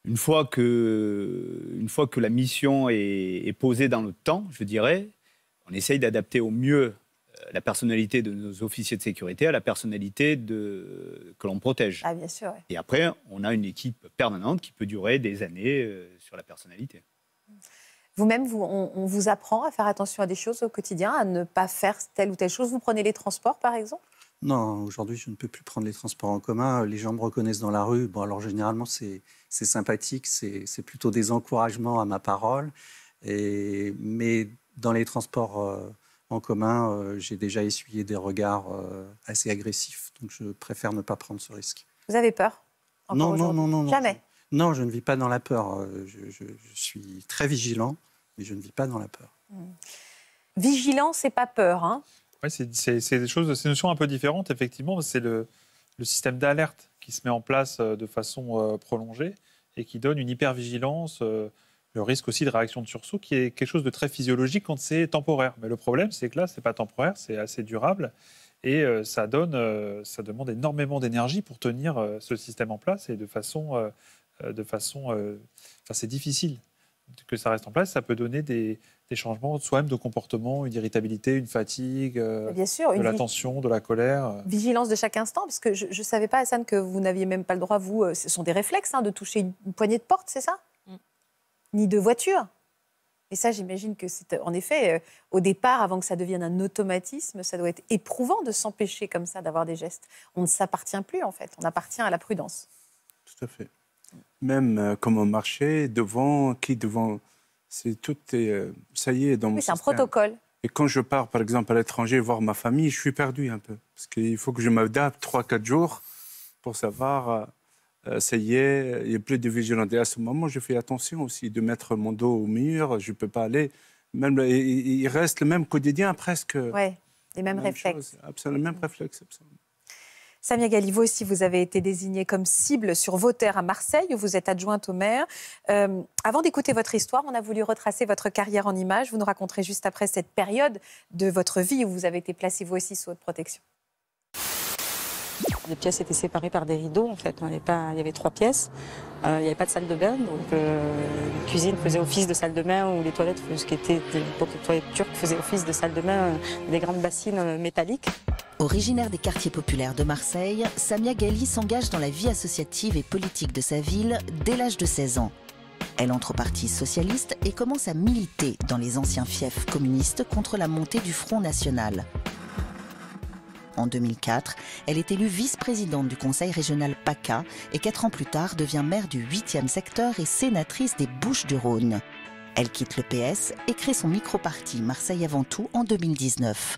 une fois que, une fois que la mission est, posée dans le temps, je dirais, on essaye d'adapter au mieux euh, la personnalité de nos officiers de sécurité à la personnalité de, que l'on protège. Ah, bien sûr. Et après, on a une équipe permanente qui peut durer des années euh, sur la personnalité. Vous-même, on, vous apprend à faire attention à des choses au quotidien, à ne pas faire telle ou telle chose. Vous prenez les transports, par exemple non, aujourd'hui, je ne peux plus prendre les transports en commun. Les gens me reconnaissent dans la rue. Bon, alors généralement, c'est sympathique, c'est plutôt des encouragements à ma parole. Et, mais dans les transports euh, en commun, euh, j'ai déjà essuyé des regards euh, assez agressifs. Donc, je préfère ne pas prendre ce risque. Vous avez peur non, non, non, non, Jamais. non, je ne vis pas dans la peur. Je, suis très vigilant, mais je ne vis pas dans la peur. Hmm. Vigilant, c'est pas peur. Hein c'est des choses, c'est une notion un peu différente, effectivement. C'est le, système d'alerte qui se met en place euh, de façon euh, prolongée et qui donne une hypervigilance, euh, le risque aussi de réaction de sursaut, qui est quelque chose de très physiologique quand c'est temporaire. Mais le problème, c'est que là, n'est pas temporaire, c'est assez durable et ça donne, ça demande énormément d'énergie pour tenir ce système en place et de façon, de façon, c'est difficile que ça reste en place, ça peut donner des, changements soi-même de comportement, une irritabilité, une fatigue, euh, Bien sûr, de une... tension, de la colère. Euh. Vigilance de chaque instant, parce que je ne savais pas, Hassan, que vous n'aviez même pas le droit, vous, euh, ce sont des réflexes, hein, de toucher une, poignée de porte, c'est ça mm. Ni de voiture. Et ça, j'imagine que c'est, en effet, au départ, avant que ça devienne un automatisme, ça doit être éprouvant de s'empêcher comme ça d'avoir des gestes. On ne s'appartient plus, en fait, on appartient à la prudence. Tout à fait même euh, comment marcher devant, qui devant. C'est tout euh, ça y est dans c'est un protocole. Et quand je pars, par exemple, à l'étranger voir ma famille, je suis perdu un peu. Parce qu'il faut que je m'adapte 3-4 jours pour savoir, euh, ça y est, il n'y a plus de vigilance. Et à ce moment, je fais attention aussi de mettre mon dos au mur, je ne peux pas aller. Même, il reste le même quotidien presque. Oui, les mêmes réflexes. absolument, les mêmes réflexes, absolument. Samia Galivo, aussi, vous avez été désignée comme cible sur vos terres à Marseille, où vous êtes adjointe au maire. Euh, avant d'écouter votre histoire, on a voulu retracer votre carrière en images. Vous nous raconterez juste après cette période de votre vie où vous avez été placée vous aussi sous votre protection les pièces étaient séparées par des rideaux, en fait. il y avait trois pièces. Euh, il n'y avait pas de salle de bain, donc euh, la cuisine faisait office de salle de bain, ou les toilettes, ce qui était turques, faisaient office de salle de bain, euh, des grandes bassines métalliques. Originaire des quartiers populaires de Marseille, Samia Gali s'engage dans la vie associative et politique de sa ville dès l'âge de 16 ans. Elle entre au Parti socialiste et commence à militer dans les anciens fiefs communistes contre la montée du Front national en 2004. Elle est élue vice-présidente du conseil régional PACA et quatre ans plus tard devient maire du 8e secteur et sénatrice des Bouches-du-Rhône. Elle quitte le PS et crée son micro-parti Marseille avant tout en 2019.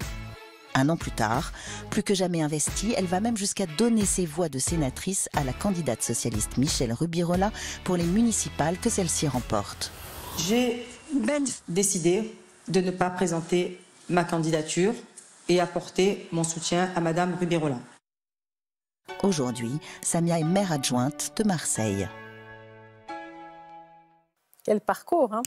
Un an plus tard, plus que jamais investie, elle va même jusqu'à donner ses voix de sénatrice à la candidate socialiste Michèle Rubirola pour les municipales que celle-ci remporte. J'ai même décidé de ne pas présenter ma candidature et apporter mon soutien à Madame Rubérola. Aujourd'hui, Samia est maire adjointe de Marseille. Quel parcours, hein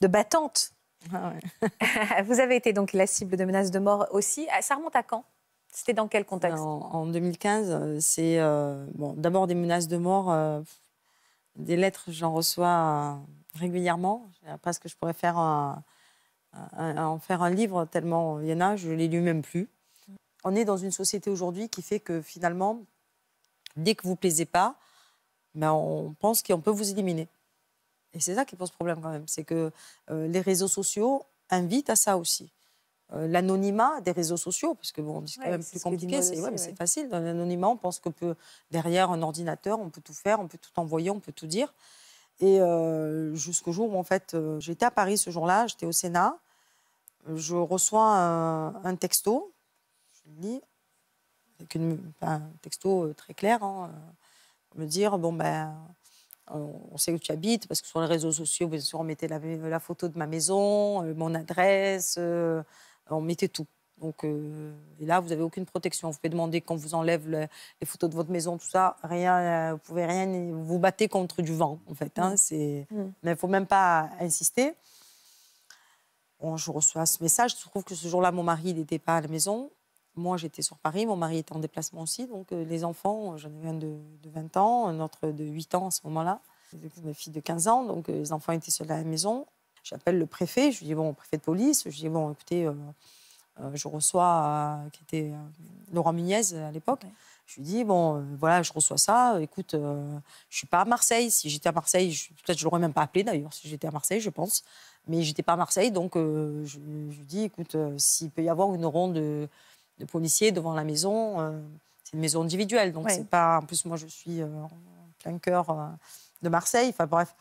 De battante. Ah *laughs* Vous avez été donc la cible de menaces de mort aussi. Ah, ça remonte à quand C'était dans quel contexte en, 2015, euh, c'est euh, bon, d'abord des menaces de mort. Euh, des lettres, j'en reçois régulièrement. Je sais pas ce que je pourrais faire à en faire un livre tellement il y en a, je ne l'ai lu même plus. On est dans une société aujourd'hui qui fait que finalement, dès que vous ne plaisez pas, ben, on pense qu'on peut vous éliminer. Et c'est ça qui pose problème quand même, c'est que euh, les réseaux sociaux invitent à ça aussi. Euh, l'anonymat des réseaux sociaux, parce que bon, c'est quand même plus compliqué, c'est facile. Dans l'anonymat, on pense que derrière un ordinateur, on peut tout faire, on peut tout envoyer, on peut tout dire. Et euh, jusqu'au jour où, en fait, euh, j'étais à Paris ce jour-là, j'étais au Sénat. Euh, je reçois un, texto, je lis, un texto très clair, hein, me dire Bon, ben, on, sait où tu habites, parce que sur les réseaux sociaux, bien sûr, on mettait la photo de ma maison, mon adresse, on mettait tout. Donc, euh, et là, vous n'avez aucune protection. Vous pouvez demander qu'on vous enlève les photos de votre maison, tout ça. Rien, euh, vous pouvez rien. Vous vous battez contre du vent, en fait. Hein. Mm. Mm. Mais il ne faut même pas insister. je reçois ce message. Je trouve que ce jour-là, mon mari n'était pas à la maison. Moi, j'étais sur Paris. Mon mari était en déplacement aussi. Donc, euh, les enfants, j'en ai un de, 20 ans, un autre de 8 ans à ce moment-là, ma fille de 15 ans. Donc, les enfants étaient seuls à la maison. J'appelle le préfet. Je lui dis, bon, préfet de police. Je lui dis, bon, écoutez. Euh, je reçois, euh, qui était euh, Laurent Migniez à l'époque. Je lui dis, bon, voilà, je reçois ça. Écoute, je ne suis pas à Marseille. Si j'étais à Marseille, peut-être je ne l'aurais même pas appelé d'ailleurs, si j'étais à Marseille, je pense. Mais je n'étais pas à Marseille, donc je, lui dis, écoute, s'il peut y avoir une ronde de, policiers devant la maison, c'est une maison individuelle. Donc c'est pas. En plus, moi, je suis en plein cœur de Marseille. Enfin bref.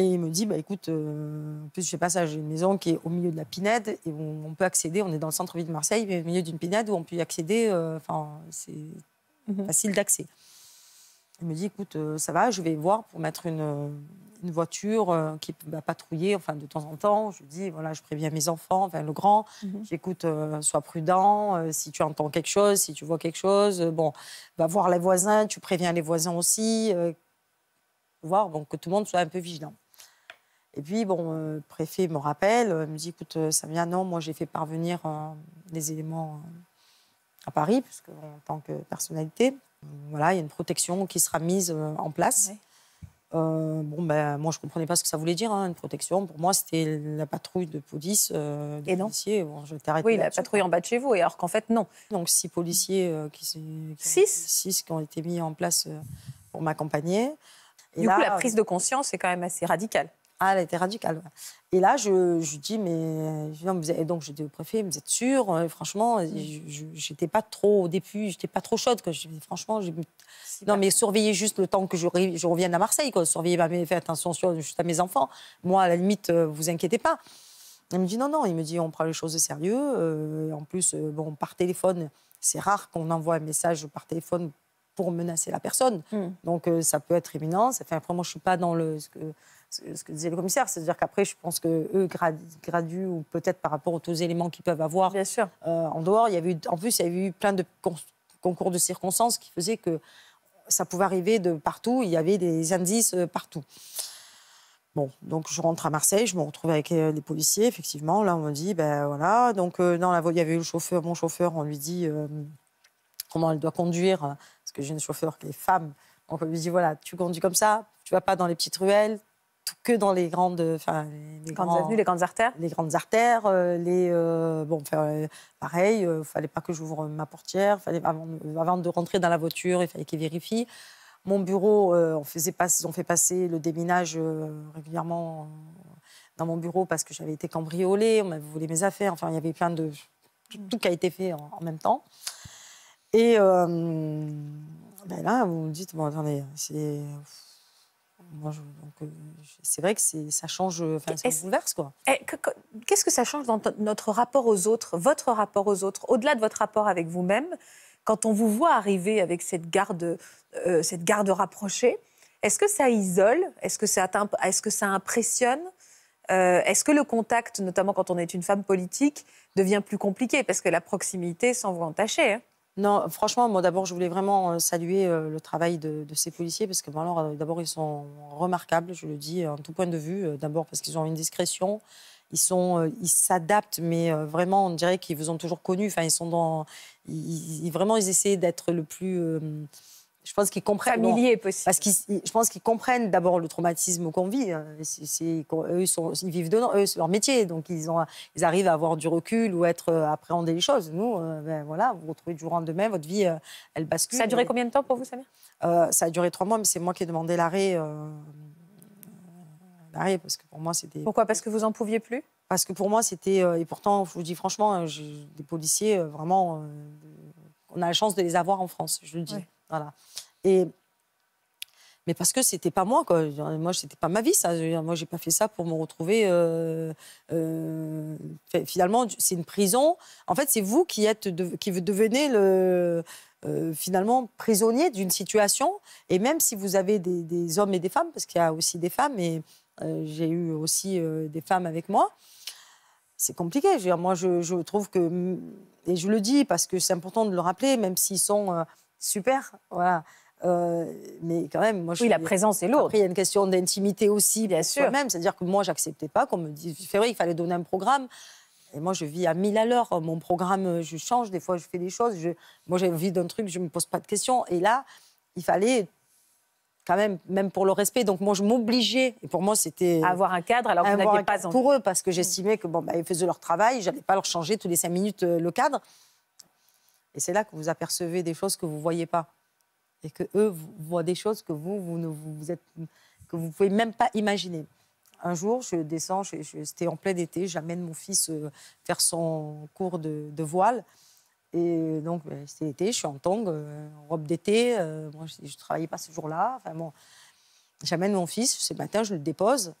Et il me dit, bah, écoute, euh, en plus, je sais pas ça, j'ai une maison qui est au milieu de la Pinède et on peut accéder, on est dans le centre-ville de Marseille, mais au milieu d'une Pinède où on peut y accéder, euh, enfin, c'est mhm. facile d'accès. Il me dit, écoute, euh, ça va, je vais voir pour mettre une, voiture qui va bah, patrouiller, enfin, de temps en temps. Je lui dis, voilà, je préviens mes enfants, enfin, le grand, mhm. j'écoute, sois prudent, si tu entends quelque chose, si tu vois quelque chose, bon, va voir les voisins, tu préviens les voisins aussi, voir bon, que tout le monde soit un peu vigilant. Et puis, bon, euh, le préfet me rappelle, euh, me dit écoute, euh, Samia, non, moi j'ai fait parvenir les éléments à Paris, puisque en tant que personnalité, voilà, il y a une protection qui sera mise en place. bon, ben, moi, je ne comprenais pas ce que ça voulait dire, hein, une protection. Pour moi, c'était la patrouille de police. de Policiers. je oui, la patrouille en bas de chez vous, et alors qu'en fait, non. Donc, six policiers qui, six. qui ont été mis en place pour m'accompagner. du coup, la prise de conscience est quand même assez radicale. Ah, elle était radicale. Et là, je, je dis, mais. Et donc, j'étais au préfet, vous êtes sûr euh, Franchement, mm. j'étais pas trop, au début, j'étais pas trop chaude. Quoi. Franchement, non, mais surveillez juste le temps que je, je revienne à Marseille. Quoi. Surveillez, faites attention juste à mes enfants. Moi, à la limite, euh, vous inquiétez pas. Il me dit, non, non, il me dit, on prend les choses au sérieux. Euh, en plus, bon, par téléphone, c'est rare qu'on envoie un message par téléphone pour menacer la personne. Mm. Donc, ça peut être imminent. Ça fait, après, moi, je suis pas dans le ce que disait le commissaire, c'est-à-dire qu'après, je pense que eux graduent ou peut-être par rapport aux autres éléments qu'ils peuvent avoir. Bien sûr. Euh, en dehors, il y avait en plus, il y avait eu plein de concours de circonstances qui faisaient que ça pouvait arriver de partout. Il y avait des indices euh, partout. Bon, donc je rentre à Marseille, je me retrouve avec euh, les policiers. Effectivement, là, on me dit, ben voilà. Donc, non, il y avait eu le chauffeur, mon chauffeur, on lui dit comment elle doit conduire, parce que j'ai une chauffeur qui est femme. Donc, on lui dit, voilà, tu conduis comme ça, tu vas pas dans les petites ruelles, que dans les grandes, les grandes avenues, les grandes artères. Les grandes artères, euh, les euh, bon, euh, pareil, il fallait pas que j'ouvre ma portière, fallait avant, de rentrer dans la voiture, il fallait qu'ils vérifient. Mon bureau, on faisait pas, ont fait passer le déminage régulièrement dans mon bureau parce que j'avais été cambriolée, on m'avait volé mes affaires, enfin il y avait plein de mm. tout, qui a été fait en, même temps. Et ben là, vous me dites, bon, attendez, c'est donc, euh, c'est vrai que ça change, enfin, ça bouleverse, quoi. Eh, qu'est-ce que ça change dans notre rapport aux autres, votre rapport aux autres, au-delà de votre rapport avec vous-même, quand on vous voit arriver avec cette garde, euh, cette garde rapprochée Est-ce que ça isole Est-ce que ça, est-ce que ça impressionne euh, Est-ce que le contact, notamment quand on est une femme politique, devient plus compliqué Parce que la proximité, sans vous entacher. Hein non, franchement, moi d'abord, je voulais vraiment euh, saluer euh, le travail de, ces policiers parce que, euh, d'abord, ils sont remarquables, je le dis, en tout point de vue. D'abord parce qu'ils ont une discrétion, ils sont, ils s'adaptent, mais vraiment, on dirait qu'ils vous ont toujours connu. Enfin, ils sont dans, ils, vraiment, ils essaient d'être le plus je pense qu'ils comprennent. Parce je pense qu'ils comprennent d'abord le traumatisme qu'on vit. Hein. eux, sont, ils vivent dedans, c'est leur métier. Donc, ils, ont, ils arrivent à avoir du recul ou à être euh, appréhender les choses. Nous, euh, ben, voilà, vous vous retrouvez du jour au lendemain, votre vie, euh, elle bascule. Ça a duré combien de temps pour vous, Samir Ça a duré trois mois, mais c'est moi qui ai demandé l'arrêt. l'arrêt, parce que pour moi, c'était. Pourquoi Parce que vous en pouviez plus Parce que pour moi, c'était. et pourtant, je vous dis franchement, hein, des policiers, vraiment on a la chance de les avoir en France, je le dis. Voilà. Et mais parce que c'était pas moi quoi. Moi c'était pas ma vie ça. Moi j'ai pas fait ça pour me retrouver. Euh, euh, finalement c'est une prison. En fait c'est vous qui êtes qui devenez le euh, finalement prisonnier d'une situation. Et même si vous avez des, hommes et des femmes, parce qu'il y a aussi des femmes et j'ai eu aussi des femmes avec moi. C'est compliqué. moi, je, trouve que, et je le dis parce que c'est important de le rappeler, même s'ils sont super, voilà. Euh, mais quand même, moi, je oui, la présence est lourde. Après, il y a une question d'intimité aussi, bien sûr. Même, c'est-à-dire que moi, j'acceptais pas qu'on me dise vrai il fallait donner un programme. Et moi, je vis à 1000 à l'heure. Mon programme, je change. Des fois, je fais des choses. Moi, j'ai envie d'un truc, je me pose pas de questions. Et là, il fallait quand même, même pour le respect. Donc moi, je m'obligeais, et pour moi, c'était... Avoir un cadre alors vous pas... Pour eux, parce que j'estimais que bon, bah, ils faisaient leur travail, j'allais pas leur changer tous les cinq minutes euh, le cadre. Et c'est là que vous apercevez des choses que vous ne voyez pas. Et que eux voient des choses que vous, vous ne vous êtes, que vous pouvez même pas imaginer. Un jour, je descends, c'était en plein été, j'amène mon fils euh, faire son cours de, voile. Et donc, ben, c'était l'été, je suis en tongue, euh, en robe d'été. Euh, moi, je ne travaillais pas ce jour-là. Enfin, bon, j'amène mon fils, ce matin, je le dépose.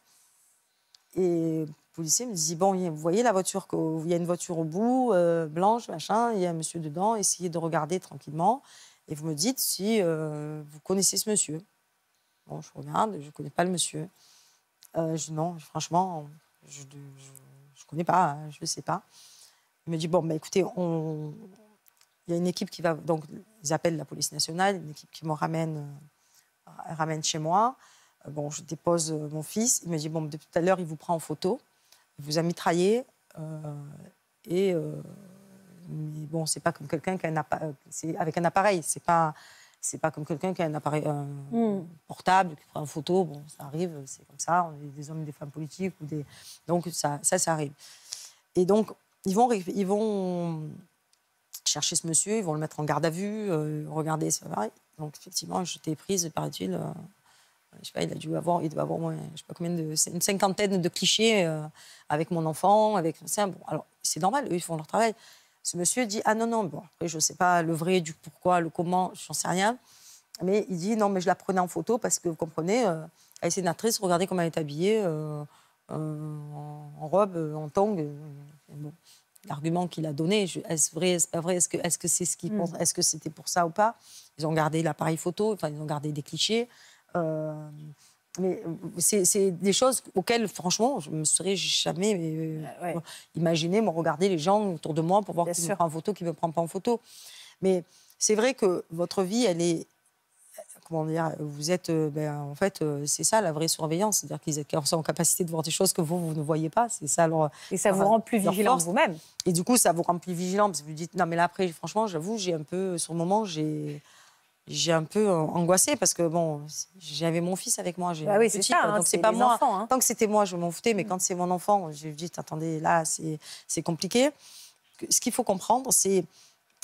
Et policier me dit Bon, vous voyez la voiture, il y a une voiture au bout, euh, blanche, machin, il y a un monsieur dedans, essayez de regarder tranquillement. Et vous me dites si euh, vous connaissez ce monsieur. Bon, je regarde, je ne connais pas le monsieur. Euh, je dis Non, franchement, je ne connais pas, hein, je ne sais pas. Il me dit Bon, bah, écoutez, on... il y a une équipe qui va. Donc, ils appellent la police nationale, une équipe qui me ramène, ramène chez moi. Bon, je dépose mon fils. Il me dit, bon, depuis tout à l'heure, il vous prend en photo vous a mitraillé. Euh, et euh, bon, c'est pas comme quelqu'un qui a un c'est avec un appareil, c'est pas c'est pas comme quelqu'un qui a un appareil hmm. portable, qui prend une photo, bon, ça arrive, c'est comme ça, on est des hommes, des femmes politiques ou des donc ça ça, arrive. Et donc ils vont ils vont chercher ce monsieur, ils vont le mettre en garde à vue, euh, regarder ça. Donc effectivement, j'étais prise, paraît-il, je sais pas, il a dû avoir, il devait avoir je sais pas combien de, une cinquantaine de clichés euh, avec mon enfant, avec Bon, alors c'est normal, eux ils font leur travail. Ce monsieur dit ah non non bon, je sais pas le vrai du pourquoi, le comment, j'en sais rien. Mais il dit non mais je la prenais en photo parce que vous comprenez, euh, elle est une actrice, regardez comment elle est habillée euh, en robe, en tongue. Bon, L'argument qu'il a donné, est-ce vrai, est-ce pas vrai, est-ce que c'est -ce, mm. est-ce que c'était pour ça ou pas Ils ont gardé l'appareil photo, enfin ils ont gardé des clichés. Euh, mais euh, c'est des choses auxquelles, franchement, je ne me serais jamais euh, imaginé me regarder les gens autour de moi pour voir qui me prend en photo, qui ne me prend pas en photo. Mais c'est vrai que votre vie, elle est. Comment dire Vous êtes. Ben, en fait, c'est ça la vraie surveillance. C'est-à-dire qu'ils sont en capacité de voir des choses que vous, vous ne voyez pas. C'est ça Et ça vous rend plus vigilant vous-même. Et du coup, ça vous rend plus vigilant. Parce que vous dites, non, mais là, après, franchement, j'avoue, j'ai un peu. Sur le moment, j'ai j'ai un peu angoissé parce que bon, j'avais mon fils avec moi. j'ai bah oui, c'est hein, donc c'est pas moi. Hein. Tant que c'était moi, je m'en foutais. Mais mm. quand c'est mon enfant, je dit attendez, là, c'est compliqué. Ce qu'il faut comprendre, c'est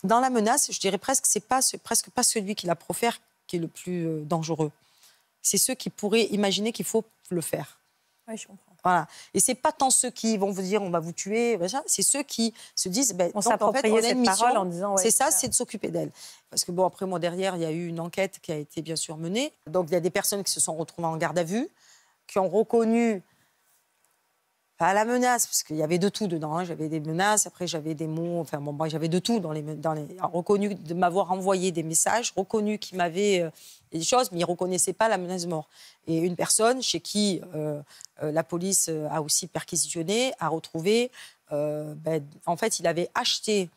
dans la menace, je dirais presque, c'est pas presque pas celui qui la profère qui est le plus euh, dangereux. C'est ceux qui pourraient imaginer qu'il faut le faire. Oui, je comprends. Et Et c'est pas tant ceux qui vont vous dire on va vous tuer, c'est ceux qui se disent ben, on s'approprie en fait, cette parole en disant c'est ça, c'est de s'occuper d'elle. Parce que bon après moi derrière il y a eu une enquête qui a été bien sûr menée. Donc il y a des personnes qui se sont retrouvées en garde à vue, qui ont reconnu pas la menace, parce qu'il y avait de tout dedans. Hein. J'avais des menaces, après j'avais des mots, enfin bon, moi j'avais de tout dans les, dans les... reconnu de m'avoir envoyé des messages, reconnu qu'il m'avait euh, des choses, mais il reconnaissait pas la menace de mort. Et une personne chez qui euh, euh, la police a aussi perquisitionné, a retrouvé, ben, en fait, il avait acheté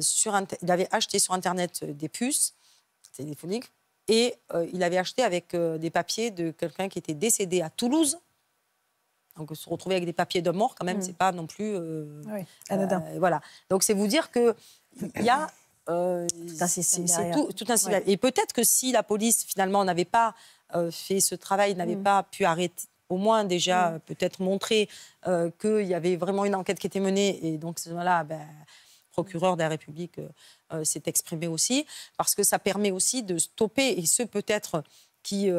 sur il avait acheté sur internet des puces téléphoniques et il avait acheté avec des papiers de quelqu'un qui était décédé à Toulouse donc se retrouver avec des papiers de mort, quand même, ce mm. c'est pas non plus euh, euh, voilà. Donc c'est vous dire que il y a euh, tout un système. Et peut-être que si la police finalement n'avait pas euh, fait ce travail, n'avait mm. pas pu arrêter, au moins déjà mm. peut-être montrer qu'il y avait vraiment une enquête qui était menée, et donc ce soir-là, ben, procureur de la République s'est exprimé aussi, parce que ça permet aussi de stopper, et ce peut-être qui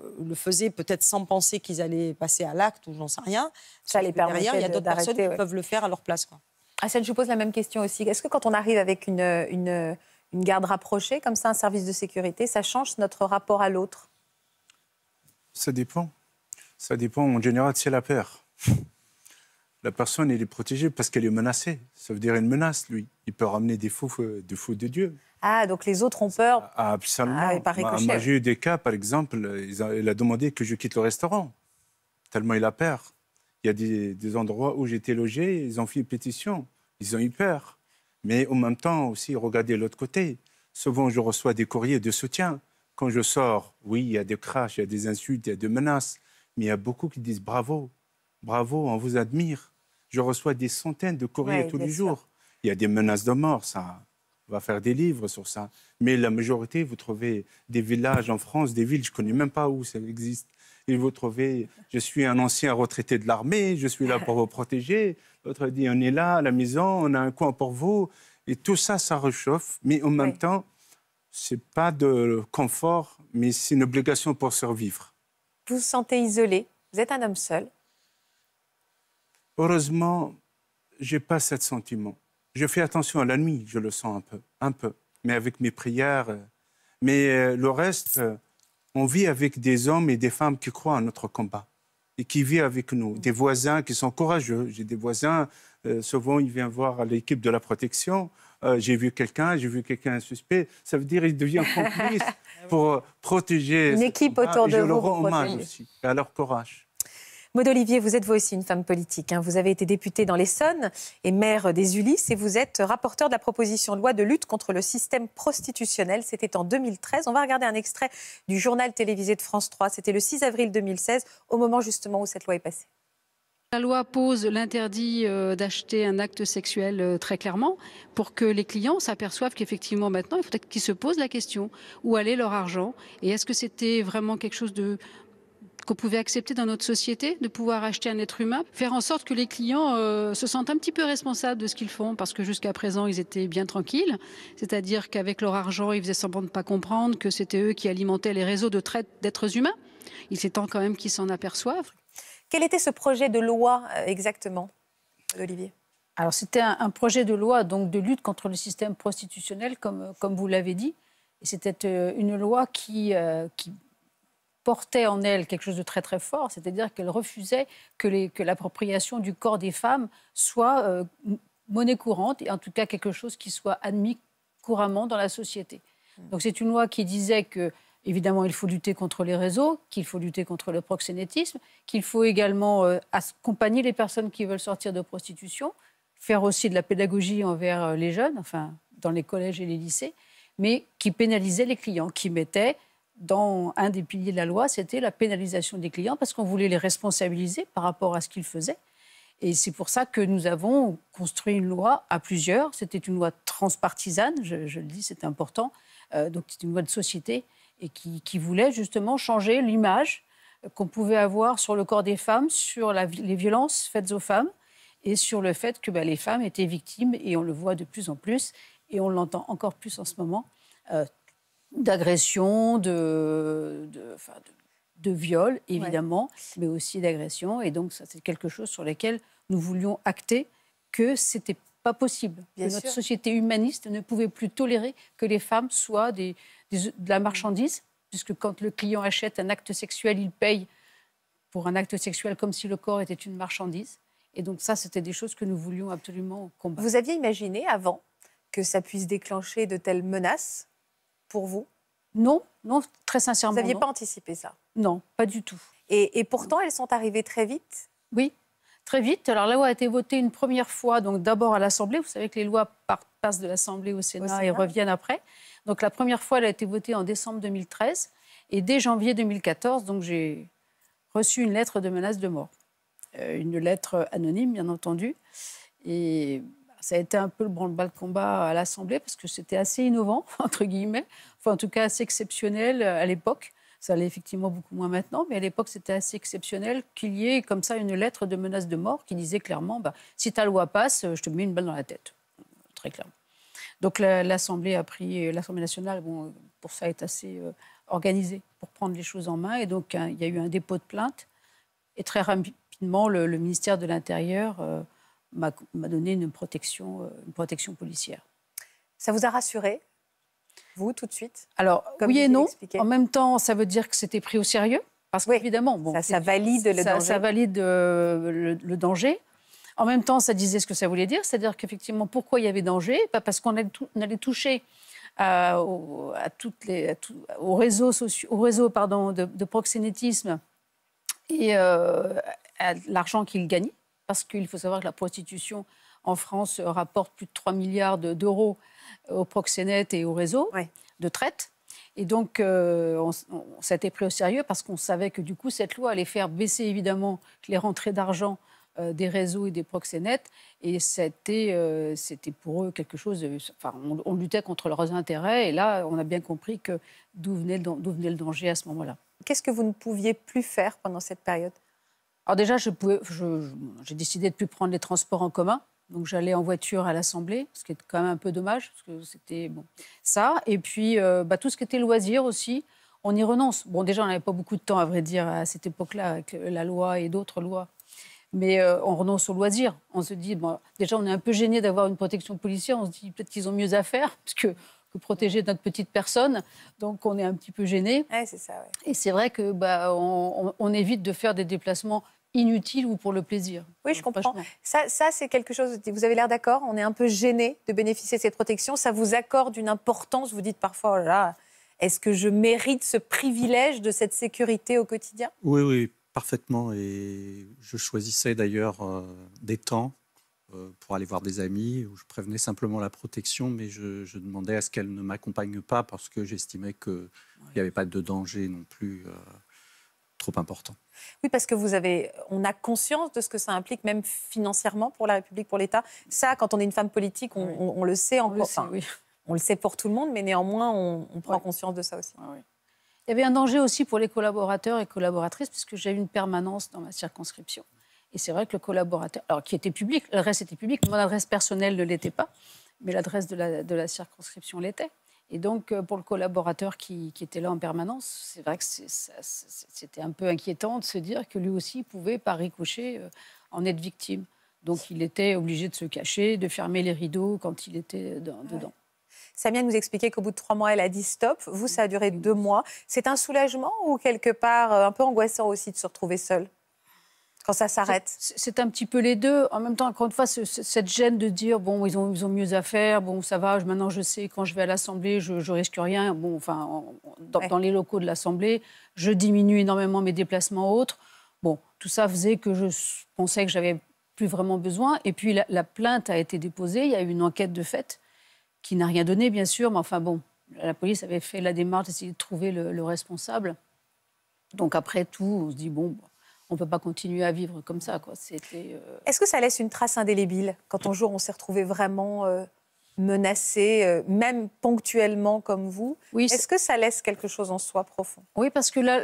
euh, le faisaient peut-être sans penser qu'ils allaient passer à l'acte ou j'en sais rien. Ça les permet derrière, il y a d'autres personnes qui peuvent le faire à leur place. Quoi. je vous pose la même question aussi. Est-ce que quand on arrive avec une, garde rapprochée, comme ça, un service de sécurité, ça change notre rapport à l'autre Ça dépend. Ça dépend. En général, c'est la paire la personne, elle est protégée parce qu'elle est menacée. Ça veut dire une menace, lui. Il peut ramener des fous de Dieu. Ah, donc les autres ont peur ah, Absolument. Ah, par Moi, j'ai eu des cas, par exemple, il a demandé que je quitte le restaurant, tellement il a peur. Il y a des, endroits où j'étais logé, ils ont fait une pétition, ils ont eu peur. Mais en même temps aussi, regardez l'autre côté. Souvent, je reçois des courriers de soutien. Quand je sors, oui, il y a des crashs, il y a des insultes, il y a des menaces, mais il y a beaucoup qui disent bravo, bravo, on vous admire je reçois des centaines de courriers tous les jours. Il y a des menaces de mort, ça. On va faire des livres sur ça. Mais la majorité, vous trouvez des villages en France, des villes, je ne connais même pas où ça existe. Et vous trouvez, je suis un ancien retraité de l'armée, je suis là pour vous protéger. L'autre dit, on est là à la maison, on a un coin pour vous. Et tout ça, ça réchauffe. Mais en même temps, ce n'est pas de confort, mais c'est une obligation pour survivre. Vous vous sentez isolé, vous êtes un homme seul, Heureusement, j'ai pas ce sentiment. Je fais attention à la nuit, je le sens un peu, un peu. Mais avec mes prières, euh, mais euh, le reste, euh, on vit avec des hommes et des femmes qui croient en notre combat et qui vivent avec nous. Mm. Des voisins qui sont courageux. J'ai des voisins, souvent ils viennent voir l'équipe de la protection. j'ai vu quelqu'un, j'ai vu quelqu'un suspect. Ça veut dire qu'ils devient complice *laughs* ah pour protéger. Une équipe autour de vous. Je leur rends hommage aussi, à leur courage. Maud Olivier, vous êtes vous aussi une femme politique. Hein. Vous avez été députée dans l'Essonne et maire des Ulysses et vous êtes rapporteur de la proposition de loi de lutte contre le système prostitutionnel. C'était en 2013. On va regarder un extrait du journal télévisé de France 3. C'était le 6 avril 2016, au moment justement où cette loi est passée. La loi pose l'interdit euh, d'acheter un acte sexuel euh, très clairement pour que les clients s'aperçoivent qu'effectivement maintenant, il faut qu'ils se posent la question où allait leur argent et est-ce que c'était vraiment quelque chose de, qu'on pouvait accepter dans notre société de pouvoir acheter un être humain, faire en sorte que les clients euh, se sentent un petit peu responsables de ce qu'ils font, parce que jusqu'à présent, ils étaient bien tranquilles, c'est-à-dire qu'avec leur argent, ils faisaient semblant de ne pas comprendre que c'était eux qui alimentaient les réseaux de traite d'êtres humains. Il s'est temps quand même qu'ils s'en aperçoivent. Quel était ce projet de loi euh, exactement, Olivier alors c'était un, projet de loi donc de lutte contre le système prostitutionnel, comme, euh, comme vous l'avez dit. Et c'était une loi qui, qui portait en elle quelque chose de très très fort, c'est-à-dire qu'elle refusait que l'appropriation du corps des femmes soit euh, monnaie courante, et en tout cas quelque chose qui soit admis couramment dans la société. Hmm. Donc c'est une loi qui disait que Évidemment, il faut lutter contre les réseaux, qu'il faut lutter contre le proxénétisme, qu'il faut également euh, accompagner les personnes qui veulent sortir de prostitution, faire aussi de la pédagogie envers euh, les jeunes, enfin dans les collèges et les lycées, mais qui pénalisait les clients, qui mettaient dans un des piliers de la loi, c'était la pénalisation des clients parce qu'on voulait les responsabiliser par rapport à ce qu'ils faisaient. Et c'est pour ça que nous avons construit une loi à plusieurs. C'était une loi transpartisane, je, le dis, c'est important. Euh, donc c'est une loi de société et qui, voulait justement changer l'image qu'on pouvait avoir sur le corps des femmes, sur la, les violences faites aux femmes et sur le fait que bah, les femmes étaient victimes, et on le voit de plus en plus, et on l'entend encore plus en ce moment, euh, d'agression, de, viol, évidemment, mais aussi d'agression. Et donc, c'est quelque chose sur lequel nous voulions acter que ce n'était pas possible. notre société humaniste ne pouvait plus tolérer que les femmes soient de la marchandise, puisque quand le client achète un acte sexuel, il paye pour un acte sexuel comme si le corps était une marchandise. Et donc ça, c'était des choses que nous voulions absolument combattre. Vous aviez imaginé avant que ça puisse déclencher de telles menaces pour vous Non, non, très sincèrement. Vous n'aviez pas anticipé ça Non, pas du tout. Et, pourtant, elles sont arrivées très vite Oui, très vite. Alors la loi a été votée une première fois, donc d'abord à l'Assemblée. Vous savez que les lois passent de l'Assemblée au, Sénat et reviennent après. Donc la première fois, elle a été votée en décembre 2013. Et dès janvier 2014, donc j'ai reçu une lettre de menace de mort. Euh, une lettre anonyme, bien entendu. Et ça a été un peu le branle-bas de combat à l'Assemblée parce que c'était assez innovant, *laughs* entre guillemets, enfin en tout cas assez exceptionnel euh, à l'époque. Ça l'est effectivement beaucoup moins maintenant, mais à l'époque, c'était assez exceptionnel qu'il y ait comme ça une lettre de menace de mort qui disait clairement bah, si ta loi passe, euh, je te mets une balle dans la tête. Très clairement. Donc l'Assemblée a pris, euh, l'Assemblée nationale, bon, pour ça, est assez organisée pour prendre les choses en main. Et donc, il y a eu un dépôt de plainte. Et très rapidement, le, ministère de l'Intérieur m'a donné une protection, euh, une protection policière. Ça vous a rassuré, vous, tout de suite Alors, oui et non. En même temps, ça veut dire que c'était pris au sérieux. Parce oui. qu'évidemment, bon, ça, valide le ça, danger. valide euh, le, danger. En même temps, ça disait ce que ça voulait dire, c'est-à-dire qu'effectivement, pourquoi il y avait danger Pas parce qu'on allait, toucher euh, à, toutes les, réseaux, pardon, de, proxénétisme et à l'argent qu'ils gagnaient parce qu'il faut savoir que la prostitution en France rapporte plus de 3 milliards d'euros aux proxénètes et aux réseaux de traite. Et donc, euh, on, s'était pris au sérieux parce qu'on savait que du coup, cette loi allait faire baisser évidemment les rentrées d'argent euh, des réseaux et des proxénètes. Et c'était euh, c'était pour eux quelque chose. enfin, on, luttait contre leurs intérêts. Et là, on a bien compris d'où venait le danger à ce moment-là. Qu'est-ce que vous ne pouviez plus faire pendant cette période alors déjà, j'ai décidé de ne plus prendre les transports en commun. Donc j'allais en voiture à l'Assemblée, ce qui est quand même un peu dommage, parce que c'était bon. Ça, et puis euh, bah, tout ce qui était loisirs aussi, on y renonce. Bon, déjà, on n'avait pas beaucoup de temps, à vrai dire, à cette époque-là, avec la loi et d'autres lois. Mais euh, on renonce aux loisirs. On se dit, bon, déjà, on est un peu gêné d'avoir une protection policière. On se dit peut-être qu'ils ont mieux à faire, *laughs* parce que protéger notre petite personne. Donc on est un petit peu gêné. c'est ça. Et c'est vrai que bah, on, évite de faire des déplacements inutiles ou pour le plaisir. Oui, je comprends. Ça, ça c'est quelque chose. Vous avez l'air d'accord. On est un peu gêné de bénéficier de cette protection. Ça vous accorde une importance. Vous dites parfois, oh là, est-ce que je mérite ce privilège de cette sécurité au quotidien Oui, oui, parfaitement. Et je choisissais d'ailleurs euh, des temps euh, pour aller voir des amis, où je prévenais simplement la protection, mais je, demandais à ce qu'elle ne m'accompagne pas parce que j'estimais qu'il n'y avait pas de danger non plus euh, trop important. Oui, parce que vous avez, on a conscience de ce que ça implique, même financièrement pour la République, pour l'État. Ça, quand on est une femme politique, on, le sait en On le sait, on le sait pour tout le monde, mais néanmoins, on, prend conscience de ça aussi. Il y avait un danger aussi pour les collaborateurs et collaboratrices, puisque j'ai eu une permanence dans ma circonscription. Et c'est vrai que le collaborateur, alors qui était public, l'adresse était publique, mon adresse personnelle ne l'était pas, mais l'adresse de la, circonscription l'était. Et donc, euh, pour le collaborateur qui, était là en permanence, c'est vrai que c'était un peu inquiétant de se dire que lui aussi pouvait, par ricochet, euh, en être victime. Donc, il était obligé de se cacher, de fermer les rideaux quand il était euh, dedans. Samia nous expliquait qu'au bout de trois mois, elle a dit stop. Vous, ça a duré deux mois. C'est un soulagement ou quelque part un peu angoissant aussi de se retrouver seul quand ça s'arrête C'est un petit peu les deux. En même temps, encore une fois, cette gêne de dire bon, ils ont, ils ont mieux à faire, bon, ça va, maintenant je sais, quand je vais à l'Assemblée, je, je risque rien. Bon, enfin, dans, les locaux de l'Assemblée, je diminue énormément mes déplacements autres. Bon, tout ça faisait que je pensais que j'avais plus vraiment besoin. Et puis la, plainte a été déposée, il y a eu une enquête de fait qui n'a rien donné, bien sûr, mais enfin bon, la police avait fait la démarche d'essayer de trouver le, le responsable. Donc après tout, on se dit bon. On ne peut pas continuer à vivre comme ça. Euh, Est-ce que ça laisse une trace indélébile quand un jour on s'est retrouvé vraiment euh, menacé, euh, même ponctuellement comme vous Est-ce que ça laisse quelque chose en soi profond Oui, parce que là,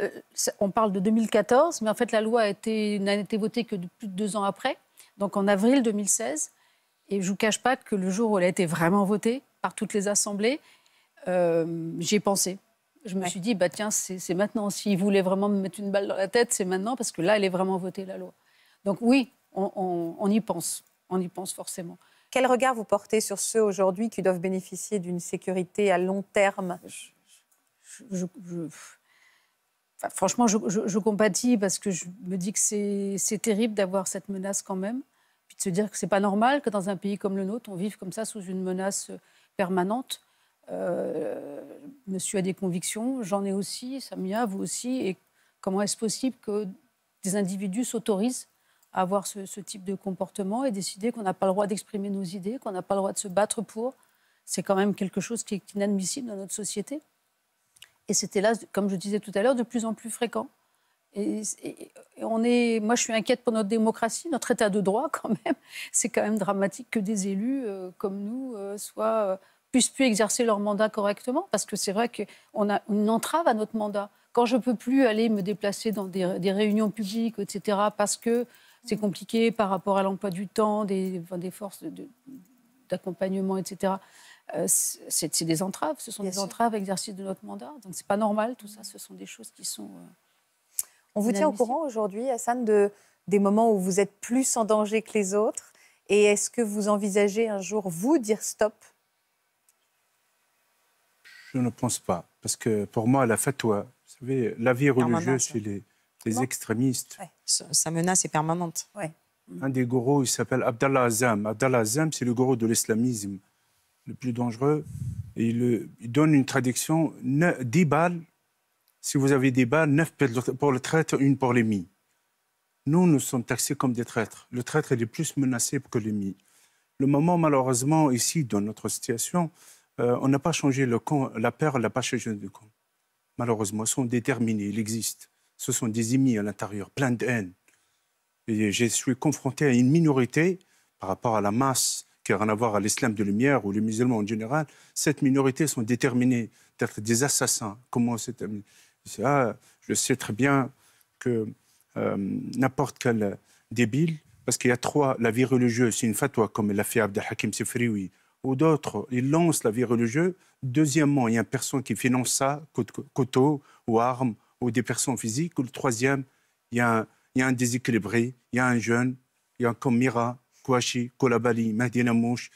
on parle de 2014, mais en fait, la loi n'a été votée que plus de deux ans après, donc en avril 2016. Et je ne vous cache pas que le jour où elle a été vraiment votée par toutes les assemblées, j'y ai pensé. Je me suis dit, bah tiens, c'est maintenant. S'il voulait vraiment me mettre une balle dans la tête, c'est maintenant, parce que là, elle est vraiment votée, la loi. Donc oui, on, y pense. On y pense forcément. Quel regard vous portez sur ceux aujourd'hui qui doivent bénéficier d'une sécurité à long terme Franchement, je, compatis parce que je me dis que c'est terrible d'avoir cette menace quand même. Puis de se dire que c'est pas normal que dans un pays comme le nôtre, on vive comme ça sous une menace permanente. Euh, monsieur a des convictions, j'en ai aussi, Samia, vous aussi. Et comment est-ce possible que des individus s'autorisent à avoir ce, type de comportement et décider qu'on n'a pas le droit d'exprimer nos idées, qu'on n'a pas le droit de se battre pour C'est quand même quelque chose qui est inadmissible dans notre société. Et c'était là, comme je disais tout à l'heure, de plus en plus fréquent. Et, on est, moi, je suis inquiète pour notre démocratie, notre état de droit *laughs* quand même. C'est quand même dramatique que des élus euh, comme nous euh, soient puissent plus exercer leur mandat correctement, parce que c'est vrai qu'on a une entrave à notre mandat. Quand je ne peux plus aller me déplacer dans des, réunions publiques, etc., parce que c'est compliqué par rapport à l'emploi du temps, des, des forces d'accompagnement, de, etc., euh, c'est des entraves. Ce sont des entraves à l'exercice de notre mandat. Donc ce n'est pas normal, tout ça. Ce sont des choses qui sont... Euh, On vous tient au courant aujourd'hui, Hassan, de, des moments où vous êtes plus en danger que les autres et est-ce que vous envisagez un jour, vous, dire stop je ne pense pas. Parce que pour moi, la fatwa, vous savez, l'avis religieux chez les, les extrémistes. Sa menace est permanente. Un des gourous, il s'appelle Abdallah Azam. Abdallah Azam, c'est le gourou de l'islamisme le plus dangereux. Et il, donne une traduction 9, 10 balles. Si vous avez des balles, 9 pour le traître, une pour l'ennemi. Nous, nous sommes taxés comme des traîtres. Le traître est le plus menacé que l'émi. Le moment, malheureusement, ici, dans notre situation, euh, on n'a pas changé le camp, la peur n'a pas changé le camp. Malheureusement, ils sont déterminés, ils existent. Ce sont des émis à l'intérieur, plein de haine. Et je suis confronté à une minorité par rapport à la masse qui a rien à voir à l'islam de lumière ou les musulmans en général. Cette minorité sont déterminés d'être des assassins. Comment c'est ah, Je sais très bien que euh, n'importe quel débile, parce qu'il y a trois, la vie religieuse, c'est une fatwa comme l'a fait Hakim Sefrioui ou d'autres, ils lancent la vie religieuse. Deuxièmement, il y a une personne qui finance ça, coteau ou armes ou des personnes physiques. Ou le troisième, il y, a un, déséquilibré, il y a un jeune, il y a comme Mira, Kouachi, Kolabali, Mahdi Namouche,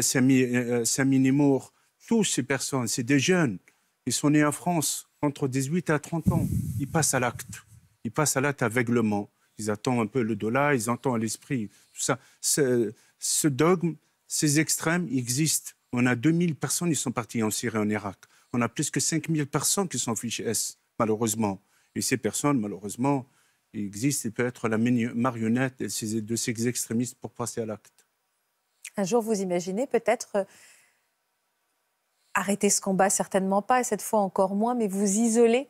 Sami, euh, Sami Nimour. Toutes ces personnes, c'est des jeunes. Ils sont nés en France entre 18 et 30 ans. Ils passent à l'acte. Ils passent à l'acte aveuglement. Ils attendent un peu le dollar, ils entendent l'esprit. Tout ça. ce dogme, ces extrêmes existent. On a 2000 personnes qui sont parties en Syrie, et en Irak. On a plus que 5000 personnes qui sont chez malheureusement. Et ces personnes, malheureusement, existent et peuvent être la marionnette de ces extrémistes pour passer à l'acte. Un jour, vous imaginez peut-être euh, arrêter ce combat, certainement pas, et cette fois encore moins, mais vous isoler,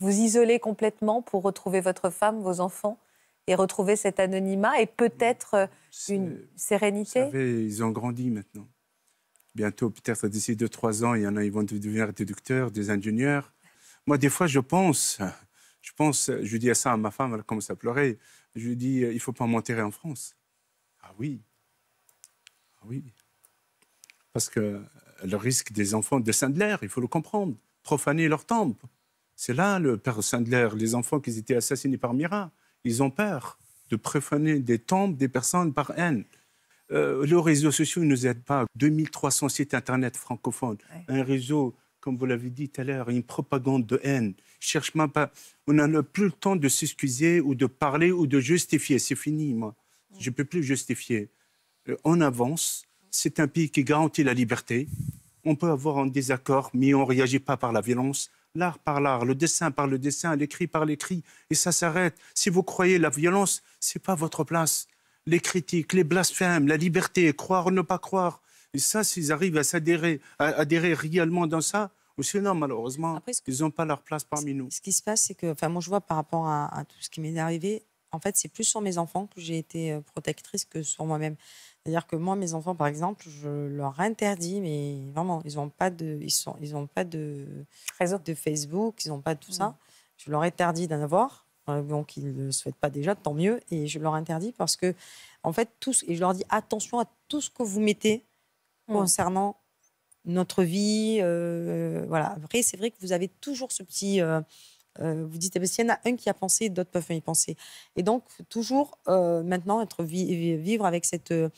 vous isoler complètement pour retrouver votre femme, vos enfants et retrouver cet anonymat et peut-être euh, une sérénité Ils ont grandi maintenant. Bientôt, peut-être d'ici 2-3 ans, il y en a, ils vont devenir des docteurs, des ingénieurs. Moi, des fois, je pense, je pense, je dis à ça à ma femme, elle commence à pleurer. Je lui dis, euh, il ne faut pas m'enterrer en France. Ah oui, ah oui. Parce que le risque des enfants de Sandler, il faut le comprendre, profaner leur temple. C'est là le père Sandler, les enfants qui étaient assassinés par Mira. Ils ont peur de préfaner des tombes des personnes par haine. Euh, les réseaux sociaux ne nous aident pas. 2300 sites Internet francophones, un réseau, comme vous l'avez dit tout à l'heure, une propagande de haine. Cherche pas. On n'a plus le temps de s'excuser ou de parler ou de justifier. C'est fini, moi. Je ne peux plus justifier. Euh, on avance. C'est un pays qui garantit la liberté. On peut avoir un désaccord, mais on ne réagit pas par la violence l'art par l'art, le dessin par le dessin, l'écrit par l'écrit, et ça s'arrête. Si vous croyez la violence, c'est pas votre place. Les critiques, les blasphèmes, la liberté, croire ou ne pas croire, et ça, s'ils arrivent à s'adhérer, à adhérer réellement dans ça, ou sinon, malheureusement, ils n'ont pas leur place parmi nous. Ce qui se passe, c'est que, enfin, moi, je vois par rapport à tout ce qui m'est arrivé, en fait, c'est plus sur mes enfants que j'ai été euh, protectrice que sur moi-même. C'est-à-dire que moi, mes enfants, par exemple, je leur interdis, mais vraiment, ils n'ont pas de, ils sont, ils ont pas de réseau de Facebook, ils n'ont pas tout ça. Mm. Je leur interdis d'en avoir, euh, donc ils ne le souhaitent pas déjà, tant mieux. Et je leur interdis parce que, en fait, tous, et je leur dis attention à tout ce que vous mettez mm. concernant notre vie, euh, voilà. c'est vrai que vous avez toujours ce petit, euh, euh, vous dites, eh ben, il y en a un qui a pensé, d'autres peuvent y penser. Et donc, toujours euh, maintenant, être vivre avec cette, euh,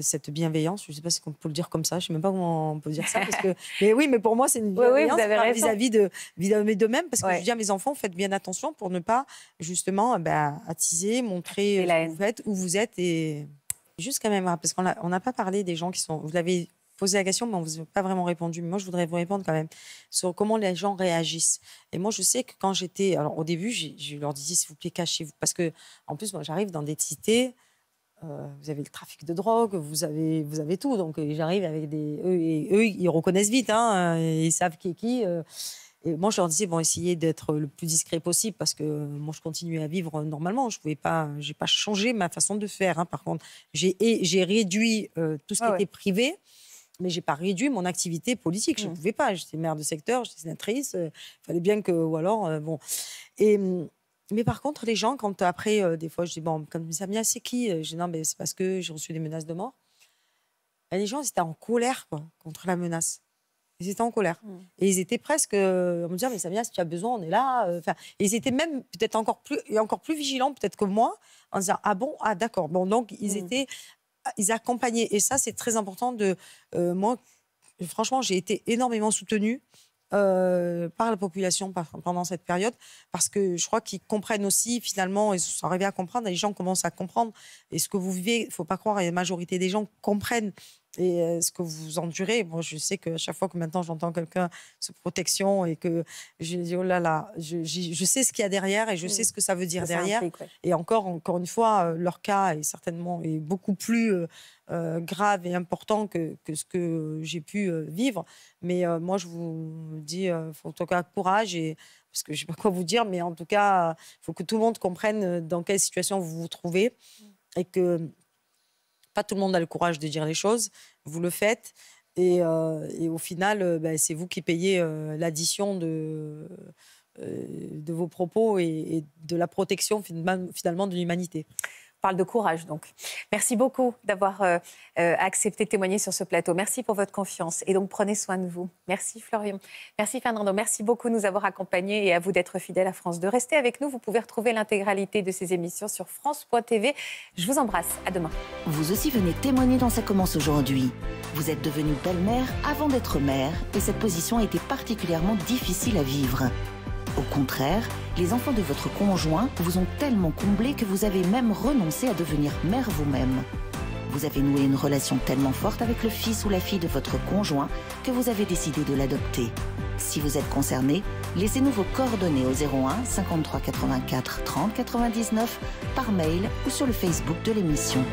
cette bienveillance. Je ne sais pas si on peut le dire comme ça, je ne sais même pas comment on peut dire ça. Parce que... *laughs* mais oui, mais pour moi, c'est une bienveillance vis-à-vis de, vis d'eux-mêmes. Parce que je dis à mes enfants, faites bien attention pour ne pas, justement, bah, attiser, montrer où vous êtes et. Juste quand même, parce qu'on n'a pas parlé des gens qui sont. Vous l'avez posé la question, mais on ne vous a pas vraiment répondu. Mais moi, je voudrais vous répondre quand même sur comment les gens réagissent. Et moi, je sais que quand j'étais. Alors, au début, je leur disais, s'il vous plaît, cachez-vous. Parce que, en plus, moi, j'arrive dans des cités. Euh, vous avez le trafic de drogue, vous avez, vous avez tout. Donc, euh, j'arrive avec des. Eux, et, eux, ils reconnaissent vite, hein, euh, ils savent qui est qui. Et moi, je leur disais, bon, essayez d'être le plus discret possible parce que moi, je continuais à vivre normalement. Je pouvais pas, j'ai pas changé ma façon de faire. Hein. par contre, j'ai réduit tout ce ah qui était privé mais j'ai pas réduit mon activité politique. Je ne mmh. pouvais pas. J'étais maire de secteur, j'étais sénatrice. Il euh, fallait bien que, ou alors, euh, bon. Et, mmh, mais par contre, les gens, quand après, euh, des fois, je dis bon, quand ça c'est qui Je dis non, mais c'est parce que j'ai reçu des menaces de mort. Ben, les gens, ils étaient en colère contre la menace. Ils étaient en colère. Mmh. Et ils étaient presque, on me disait, mais Samia, si tu as besoin, on est là. Enfin, ils étaient même peut-être encore plus, encore plus vigilants peut-être que moi, en disant, ah bon, ah d'accord. Bon, donc, ils étaient ils accompagnaient. Et ça, c'est très important. De, euh, moi, franchement, j'ai été énormément soutenue. Euh, par la population pendant cette période, parce que je crois qu'ils comprennent aussi, finalement, ils sont arrivés à comprendre, les gens commencent à comprendre, et ce que vous vivez, il ne faut pas croire, la majorité des gens comprennent et euh, ce que vous endurez. Moi, je sais que chaque fois que maintenant j'entends quelqu'un sous protection et que je dis oh là là, je, sais ce qu'il y a derrière et je sais mmh. ce que ça veut dire derrière. Et encore, encore une fois, euh, leur cas est certainement est beaucoup plus euh, grave et important que, ce que j'ai pu vivre. Mais moi, je vous dis, faut en tout cas courage et parce que je sais pas quoi vous dire, mais en tout cas, il faut que tout le monde comprenne dans quelle situation vous vous trouvez mmh. et que pas tout le monde a le courage de dire les choses. Vous le faites. Et, euh, au final, euh, bah, c'est vous qui payez euh, l'addition de, vos propos et de la protection finalement de l'humanité parle de courage, donc. Merci beaucoup d'avoir euh, euh, accepté de témoigner sur ce plateau. Merci pour votre confiance. Et donc, prenez soin de vous. Merci, Florian. Merci, Fernando. Merci beaucoup de nous avoir accompagnés et à vous d'être fidèles à France 2. Restez avec nous. Vous pouvez retrouver l'intégralité de ces émissions sur France.tv. Je vous embrasse. À demain. Vous aussi venez témoigner dans Ça commence aujourd'hui. Vous êtes devenue belle-mère avant d'être mère et cette position a été particulièrement difficile à vivre. Au contraire, les enfants de votre conjoint vous ont tellement comblé que vous avez même renoncé à devenir mère vous-même. Vous avez noué une relation tellement forte avec le fils ou la fille de votre conjoint que vous avez décidé de l'adopter. Si vous êtes concerné, laissez-nous vos coordonnées au 01 53 84 30 99 par mail ou sur le Facebook de l'émission.